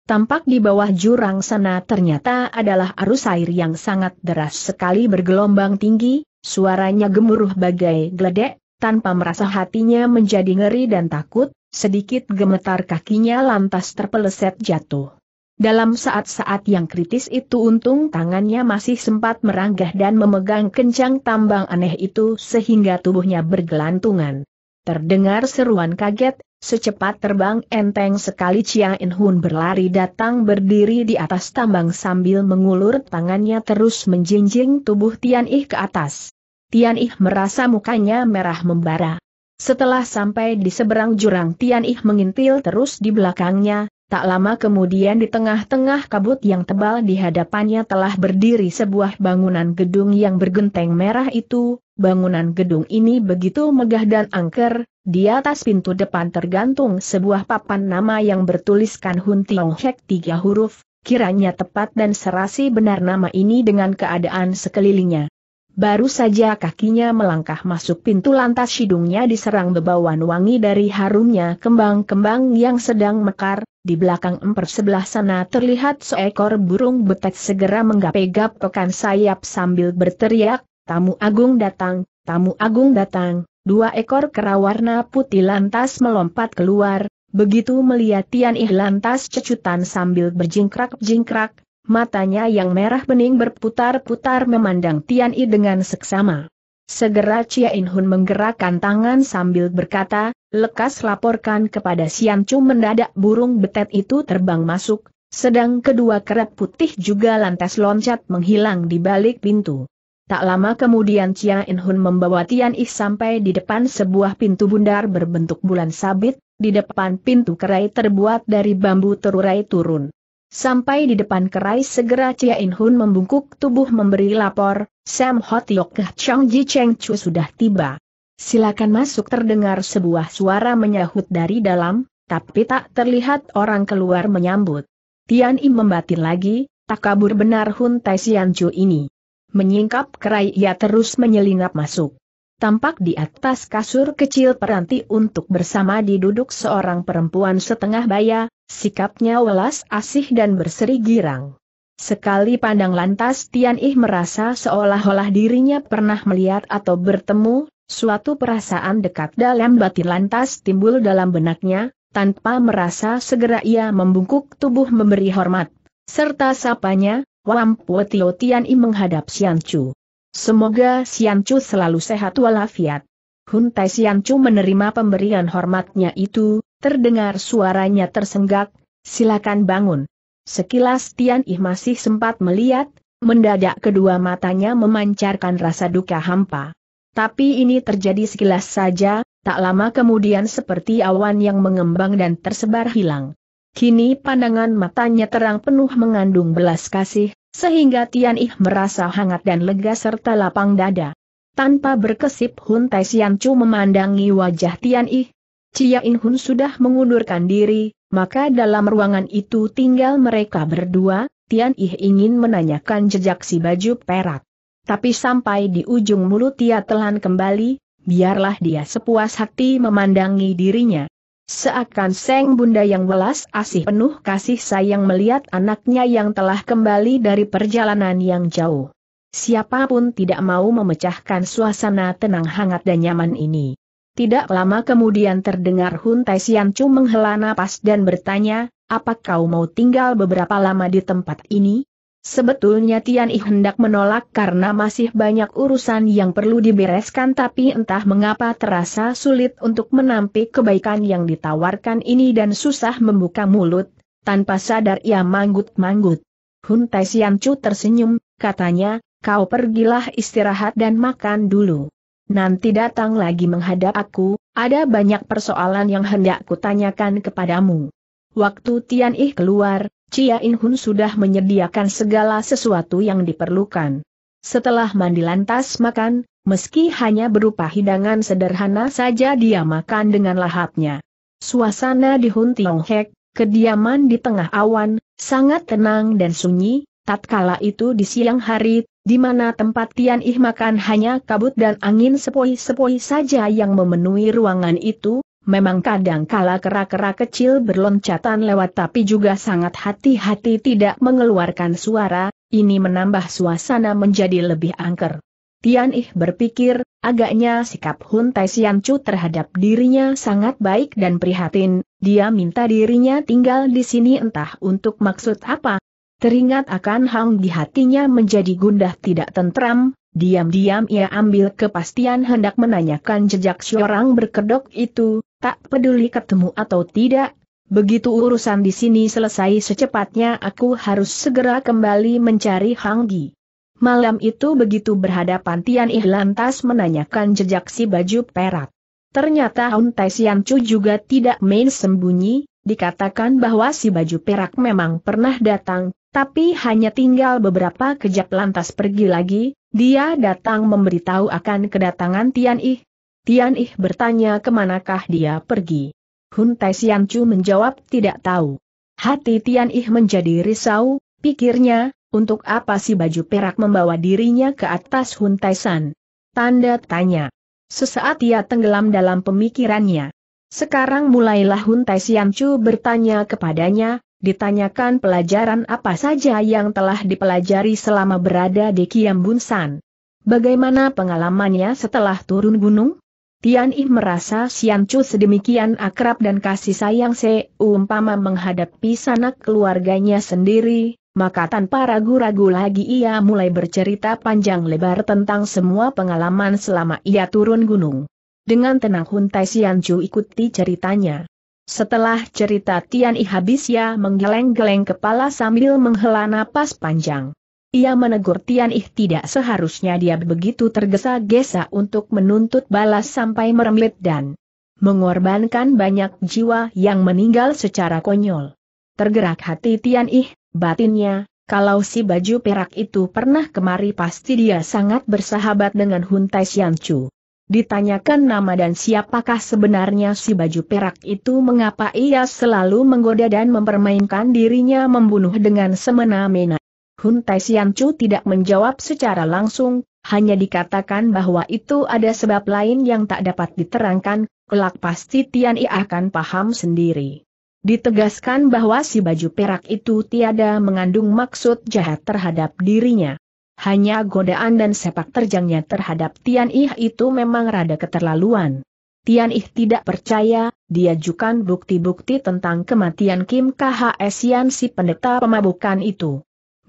Tampak di bawah jurang sana ternyata adalah arus air yang sangat deras sekali bergelombang tinggi, suaranya gemuruh bagai geledek, tanpa merasa hatinya menjadi ngeri dan takut, Sedikit gemetar kakinya lantas terpeleset jatuh. Dalam saat-saat yang kritis itu untung tangannya masih sempat meranggah dan memegang kencang tambang aneh itu sehingga tubuhnya bergelantungan. Terdengar seruan kaget, secepat terbang enteng sekali Chia In Hun berlari datang berdiri di atas tambang sambil mengulur tangannya terus menjinjing tubuh Tian Ih ke atas. Tian Ih merasa mukanya merah membara. Setelah sampai di seberang jurang Tian Ih mengintil terus di belakangnya, tak lama kemudian di tengah-tengah kabut yang tebal di hadapannya telah berdiri sebuah bangunan gedung yang bergenteng merah itu, bangunan gedung ini begitu megah dan angker, di atas pintu depan tergantung sebuah papan nama yang bertuliskan Hun Tiong Hek tiga huruf, kiranya tepat dan serasi benar nama ini dengan keadaan sekelilingnya. Baru saja kakinya melangkah masuk pintu lantas hidungnya diserang bebauan wangi dari harumnya kembang-kembang yang sedang mekar, di belakang emper sebelah sana terlihat seekor burung betet segera menggapai gap pekan sayap sambil berteriak, tamu agung datang, tamu agung datang, dua ekor kera warna putih lantas melompat keluar, begitu melihat Tian Ih lantas cecutan sambil berjingkrak-jingkrak, matanya yang merah bening berputar-putar memandang Tian Yi dengan seksama. Segera Chia In Hun menggerakkan tangan sambil berkata, lekas laporkan kepada Sian Chu mendadak burung betet itu terbang masuk, sedang kedua keret putih juga lantas loncat menghilang di balik pintu. Tak lama kemudian Chia In Hun membawa Tian Yi sampai di depan sebuah pintu bundar berbentuk bulan sabit, di depan pintu kerai terbuat dari bambu terurai turun. Sampai di depan kerai segera Chia In Hun membungkuk tubuh memberi lapor, Sam Yok Keh Chong Ji Cheng Chu sudah tiba. Silakan masuk terdengar sebuah suara menyahut dari dalam, tapi tak terlihat orang keluar menyambut. Tian Im membatin lagi, tak kabur benar Hun Tai Sian Chu ini. Menyingkap kerai ia terus menyelinap masuk tampak di atas kasur kecil peranti untuk bersama diduduk seorang perempuan setengah baya, sikapnya welas asih dan berseri girang. Sekali pandang lantas Tian Ih merasa seolah-olah dirinya pernah melihat atau bertemu, suatu perasaan dekat dalam batin lantas timbul dalam benaknya, tanpa merasa segera ia membungkuk tubuh memberi hormat, serta sapanya, wampu Tio Tian Ih menghadap Xian Chu. Semoga Siancu selalu sehat walafiat. Hun Tai Siancu menerima pemberian hormatnya itu, terdengar suaranya tersenggak, silakan bangun. Sekilas Tian Ih masih sempat melihat, mendadak kedua matanya memancarkan rasa duka hampa. Tapi ini terjadi sekilas saja, tak lama kemudian seperti awan yang mengembang dan tersebar hilang. Kini pandangan matanya terang penuh mengandung belas kasih, sehingga Tian Ih merasa hangat dan lega serta lapang dada. Tanpa berkesip Hun Tai Sian Chu memandangi wajah Tian Ih. Chia In Hun sudah mengundurkan diri, maka dalam ruangan itu tinggal mereka berdua, Tian Ih ingin menanyakan jejak si baju perak. Tapi sampai di ujung mulut ia telan kembali, biarlah dia sepuas hati memandangi dirinya. Seakan Seng Bunda yang welas asih penuh kasih sayang melihat anaknya yang telah kembali dari perjalanan yang jauh. Siapapun tidak mau memecahkan suasana tenang hangat dan nyaman ini. Tidak lama kemudian terdengar Hun Tai Sian Chu menghela napas dan bertanya, apa kau mau tinggal beberapa lama di tempat ini? Sebetulnya Tian I hendak menolak karena masih banyak urusan yang perlu dibereskan tapi entah mengapa terasa sulit untuk menampik kebaikan yang ditawarkan ini dan susah membuka mulut, tanpa sadar ia manggut-manggut. Hun Tai Sian Chu tersenyum, katanya, kau pergilah istirahat dan makan dulu. Nanti datang lagi menghadap aku, ada banyak persoalan yang hendak kutanyakan kepadamu. Waktu Tian Ih keluar, Chia Inhun sudah menyediakan segala sesuatu yang diperlukan. Setelah mandi lantas makan, meski hanya berupa hidangan sederhana saja dia makan dengan lahapnya. Suasana di Hun Tiong Hek, kediaman di tengah awan, sangat tenang dan sunyi, tatkala itu di siang hari, di mana tempat Tian Ih makan hanya kabut dan angin sepoi-sepoi saja yang memenuhi ruangan itu, Memang kadang kala kera-kera kecil berloncatan lewat tapi juga sangat hati-hati tidak mengeluarkan suara, ini menambah suasana menjadi lebih angker. Tian Ih berpikir, agaknya sikap Hun Tai Sian Chu terhadap dirinya sangat baik dan prihatin, dia minta dirinya tinggal di sini entah untuk maksud apa. Teringat akan Hang di hatinya menjadi gundah tidak tentram, Diam-diam ia ambil kepastian hendak menanyakan jejak seorang berkedok itu, Tak peduli ketemu atau tidak, begitu urusan di sini selesai secepatnya aku harus segera kembali mencari Hanggi. Malam itu begitu berhadapan Tian Ih lantas menanyakan jejak si baju perak. Ternyata Hun Tai Sian Chu juga tidak main sembunyi, dikatakan bahwa si baju perak memang pernah datang, tapi hanya tinggal beberapa kejap lantas pergi lagi, dia datang memberitahu akan kedatangan Tian Ih, Tian Ih bertanya kemanakah dia pergi. Hun Tai Sian Chu menjawab tidak tahu. Hati Tian Ih menjadi risau, pikirnya, untuk apa si baju perak membawa dirinya ke atas Hun Tai San? Tanda tanya. Sesaat ia tenggelam dalam pemikirannya. Sekarang mulailah Hun Tai Sian Chu bertanya kepadanya, ditanyakan pelajaran apa saja yang telah dipelajari selama berada di Kiam Bun San. Bagaimana pengalamannya setelah turun gunung? Tian Yi merasa Sian Chu sedemikian akrab dan kasih sayang Se umpama menghadapi sanak keluarganya sendiri, maka tanpa ragu-ragu lagi ia mulai bercerita panjang lebar tentang semua pengalaman selama ia turun gunung. Dengan tenang Huntai Sian Chu ikuti ceritanya. Setelah cerita Tian Yi habis ia menggeleng-geleng kepala sambil menghela napas panjang. Ia menegur Tian Ih tidak seharusnya dia begitu tergesa-gesa untuk menuntut balas sampai meremlet dan mengorbankan banyak jiwa yang meninggal secara konyol. Tergerak hati Tian Ih, batinnya, kalau si baju perak itu pernah kemari pasti dia sangat bersahabat dengan Hun Tai Xian Chu. Ditanyakan nama dan siapakah sebenarnya si baju perak itu mengapa ia selalu menggoda dan mempermainkan dirinya membunuh dengan semena-mena. Hun Tai Sian Chu tidak menjawab secara langsung, hanya dikatakan bahwa itu ada sebab lain yang tak dapat diterangkan, kelak pasti Tian I akan paham sendiri. Ditegaskan bahwa si baju perak itu tiada mengandung maksud jahat terhadap dirinya. Hanya godaan dan sepak terjangnya terhadap Tian I itu memang rada keterlaluan. Tian I tidak percaya, diajukan bukti-bukti tentang kematian Kim KHS Yan si pendeta pemabukan itu.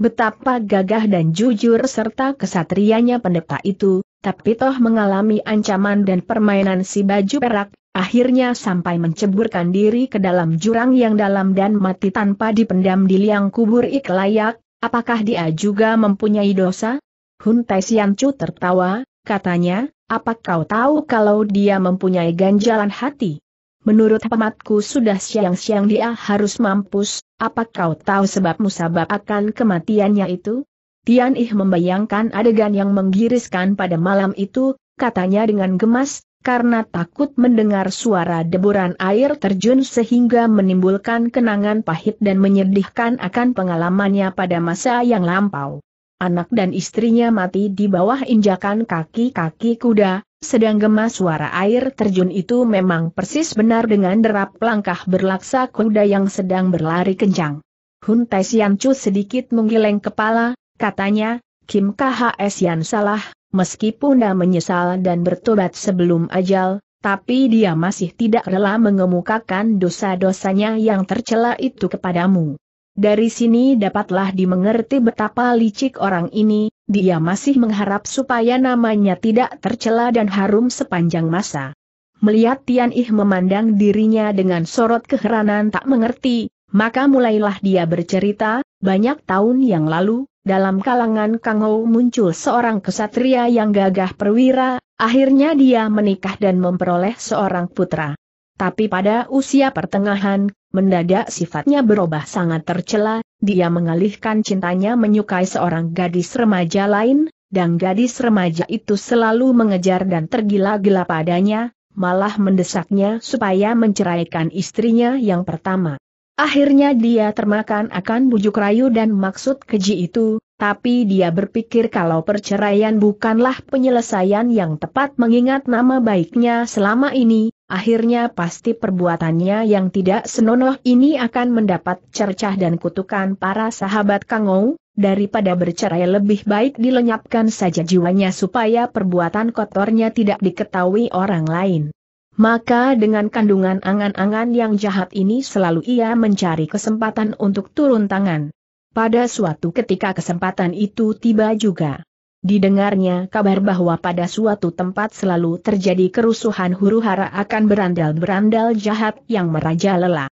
Betapa gagah dan jujur serta kesatrianya pendeta itu, tapi toh mengalami ancaman dan permainan si baju perak, akhirnya sampai menceburkan diri ke dalam jurang yang dalam dan mati tanpa dipendam di liang kubur iklayak. apakah dia juga mempunyai dosa? Hun Tai Sian tertawa, katanya, apa kau tahu kalau dia mempunyai ganjalan hati? Menurut hematku sudah siang-siang dia harus mampus, apa kau tahu sebab musabab akan kematiannya itu? Tian Ih membayangkan adegan yang menggiriskan pada malam itu, katanya dengan gemas, karena takut mendengar suara deburan air terjun sehingga menimbulkan kenangan pahit dan menyedihkan akan pengalamannya pada masa yang lampau anak dan istrinya mati di bawah injakan kaki-kaki kuda, sedang gemas suara air terjun itu memang persis benar dengan derap langkah berlaksa kuda yang sedang berlari kencang. Hun Tai Sian Chu sedikit menggeleng kepala, katanya, Kim KHS Yan salah, meskipun dia menyesal dan bertobat sebelum ajal, tapi dia masih tidak rela mengemukakan dosa-dosanya yang tercela itu kepadamu. Dari sini dapatlah dimengerti betapa licik orang ini, dia masih mengharap supaya namanya tidak tercela dan harum sepanjang masa. Melihat Tian Ih memandang dirinya dengan sorot keheranan tak mengerti, maka mulailah dia bercerita, banyak tahun yang lalu, dalam kalangan Kang Kangou muncul seorang kesatria yang gagah perwira, akhirnya dia menikah dan memperoleh seorang putra. Tapi pada usia pertengahan, mendadak sifatnya berubah sangat tercela, dia mengalihkan cintanya menyukai seorang gadis remaja lain, dan gadis remaja itu selalu mengejar dan tergila-gila padanya, malah mendesaknya supaya menceraikan istrinya yang pertama. Akhirnya dia termakan akan bujuk rayu dan maksud keji itu, tapi dia berpikir kalau perceraian bukanlah penyelesaian yang tepat mengingat nama baiknya selama ini, Akhirnya pasti perbuatannya yang tidak senonoh ini akan mendapat cercah dan kutukan para sahabat Kangou, daripada bercerai lebih baik dilenyapkan saja jiwanya supaya perbuatan kotornya tidak diketahui orang lain. Maka dengan kandungan angan-angan yang jahat ini selalu ia mencari kesempatan untuk turun tangan. Pada suatu ketika kesempatan itu tiba juga. Didengarnya kabar bahwa pada suatu tempat selalu terjadi kerusuhan huru-hara akan berandal-berandal jahat yang meraja merajalela.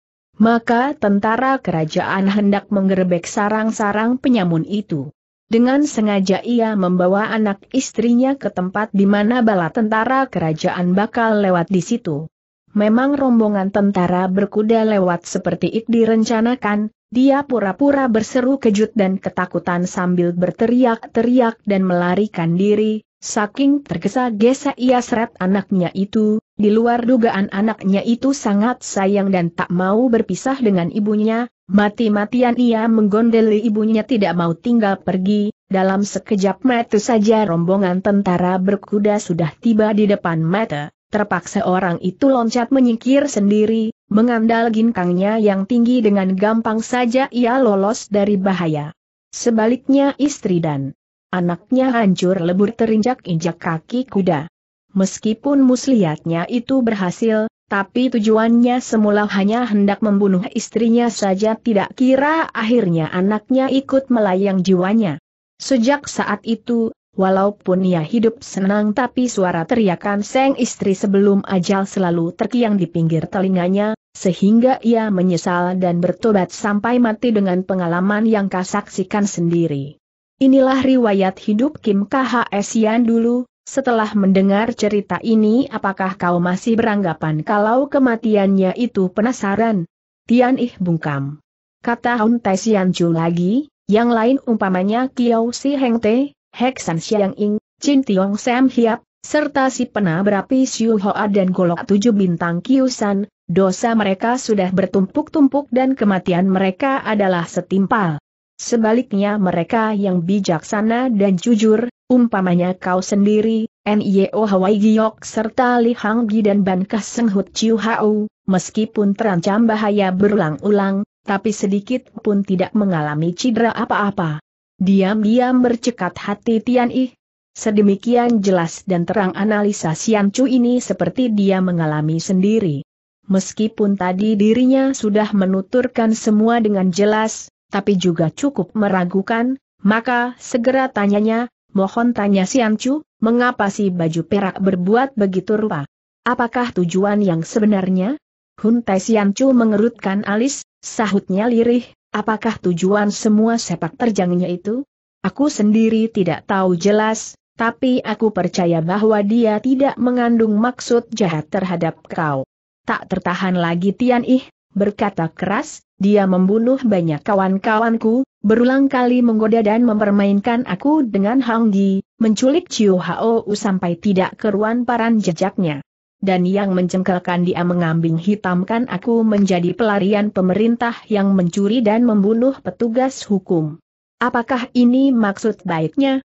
Maka tentara kerajaan hendak menggerebek sarang-sarang penyamun itu. Dengan sengaja ia membawa anak istrinya ke tempat di mana bala tentara kerajaan bakal lewat di situ. Memang rombongan tentara berkuda lewat seperti it direncanakan, dia pura-pura berseru kejut dan ketakutan sambil berteriak-teriak dan melarikan diri, saking tergesa-gesa ia seret anaknya itu, di luar dugaan anaknya itu sangat sayang dan tak mau berpisah dengan ibunya, mati-matian ia menggondeli ibunya tidak mau tinggal pergi, dalam sekejap mata saja rombongan tentara berkuda sudah tiba di depan mata, terpaksa orang itu loncat menyingkir sendiri, Mengandal ginkangnya yang tinggi dengan gampang saja ia lolos dari bahaya. Sebaliknya istri dan anaknya hancur lebur terinjak-injak kaki kuda. Meskipun muslihatnya itu berhasil, tapi tujuannya semula hanya hendak membunuh istrinya saja tidak kira akhirnya anaknya ikut melayang jiwanya. Sejak saat itu, walaupun ia hidup senang tapi suara teriakan seng istri sebelum ajal selalu terkiang di pinggir telinganya, sehingga ia menyesal dan bertobat sampai mati dengan pengalaman yang kasaksikan sendiri. Inilah riwayat hidup Kim KHS Yan dulu, setelah mendengar cerita ini apakah kau masih beranggapan kalau kematiannya itu penasaran? Tian Ih bungkam. Kata Hun Tai Sian Chu lagi, yang lain umpamanya Kiao Si Heng Te, Hek San Xiang Ing, Chin Tiong Sam Hiap, serta si pena berapi Siu Hoa dan golok tujuh bintang Kiusan, Dosa mereka sudah bertumpuk-tumpuk dan kematian mereka adalah setimpal. Sebaliknya mereka yang bijaksana dan jujur, umpamanya kau sendiri, NIO Hawaii Giyok serta Li Hanggi dan Ban Hut Chiu Hau, meskipun terancam bahaya berulang-ulang, tapi sedikit pun tidak mengalami cedera apa-apa. Diam-diam bercekat hati Tian Ih, Sedemikian jelas dan terang analisa Sian Chu ini seperti dia mengalami sendiri. Meskipun tadi dirinya sudah menuturkan semua dengan jelas, tapi juga cukup meragukan, maka segera tanyanya, mohon tanya Sian Chu, mengapa si baju perak berbuat begitu rupa? Apakah tujuan yang sebenarnya? Hun Tai Sian Chu mengerutkan alis, sahutnya lirih, apakah tujuan semua sepak terjangnya itu? Aku sendiri tidak tahu jelas, tapi aku percaya bahwa dia tidak mengandung maksud jahat terhadap kau. Tak tertahan lagi Tian Ih, berkata keras, dia membunuh banyak kawan-kawanku, berulang kali menggoda dan mempermainkan aku dengan Hang Gi, menculik Chiu Hao sampai tidak keruan paran jejaknya. Dan yang mencengkelkan dia mengambing hitamkan aku menjadi pelarian pemerintah yang mencuri dan membunuh petugas hukum. Apakah ini maksud baiknya?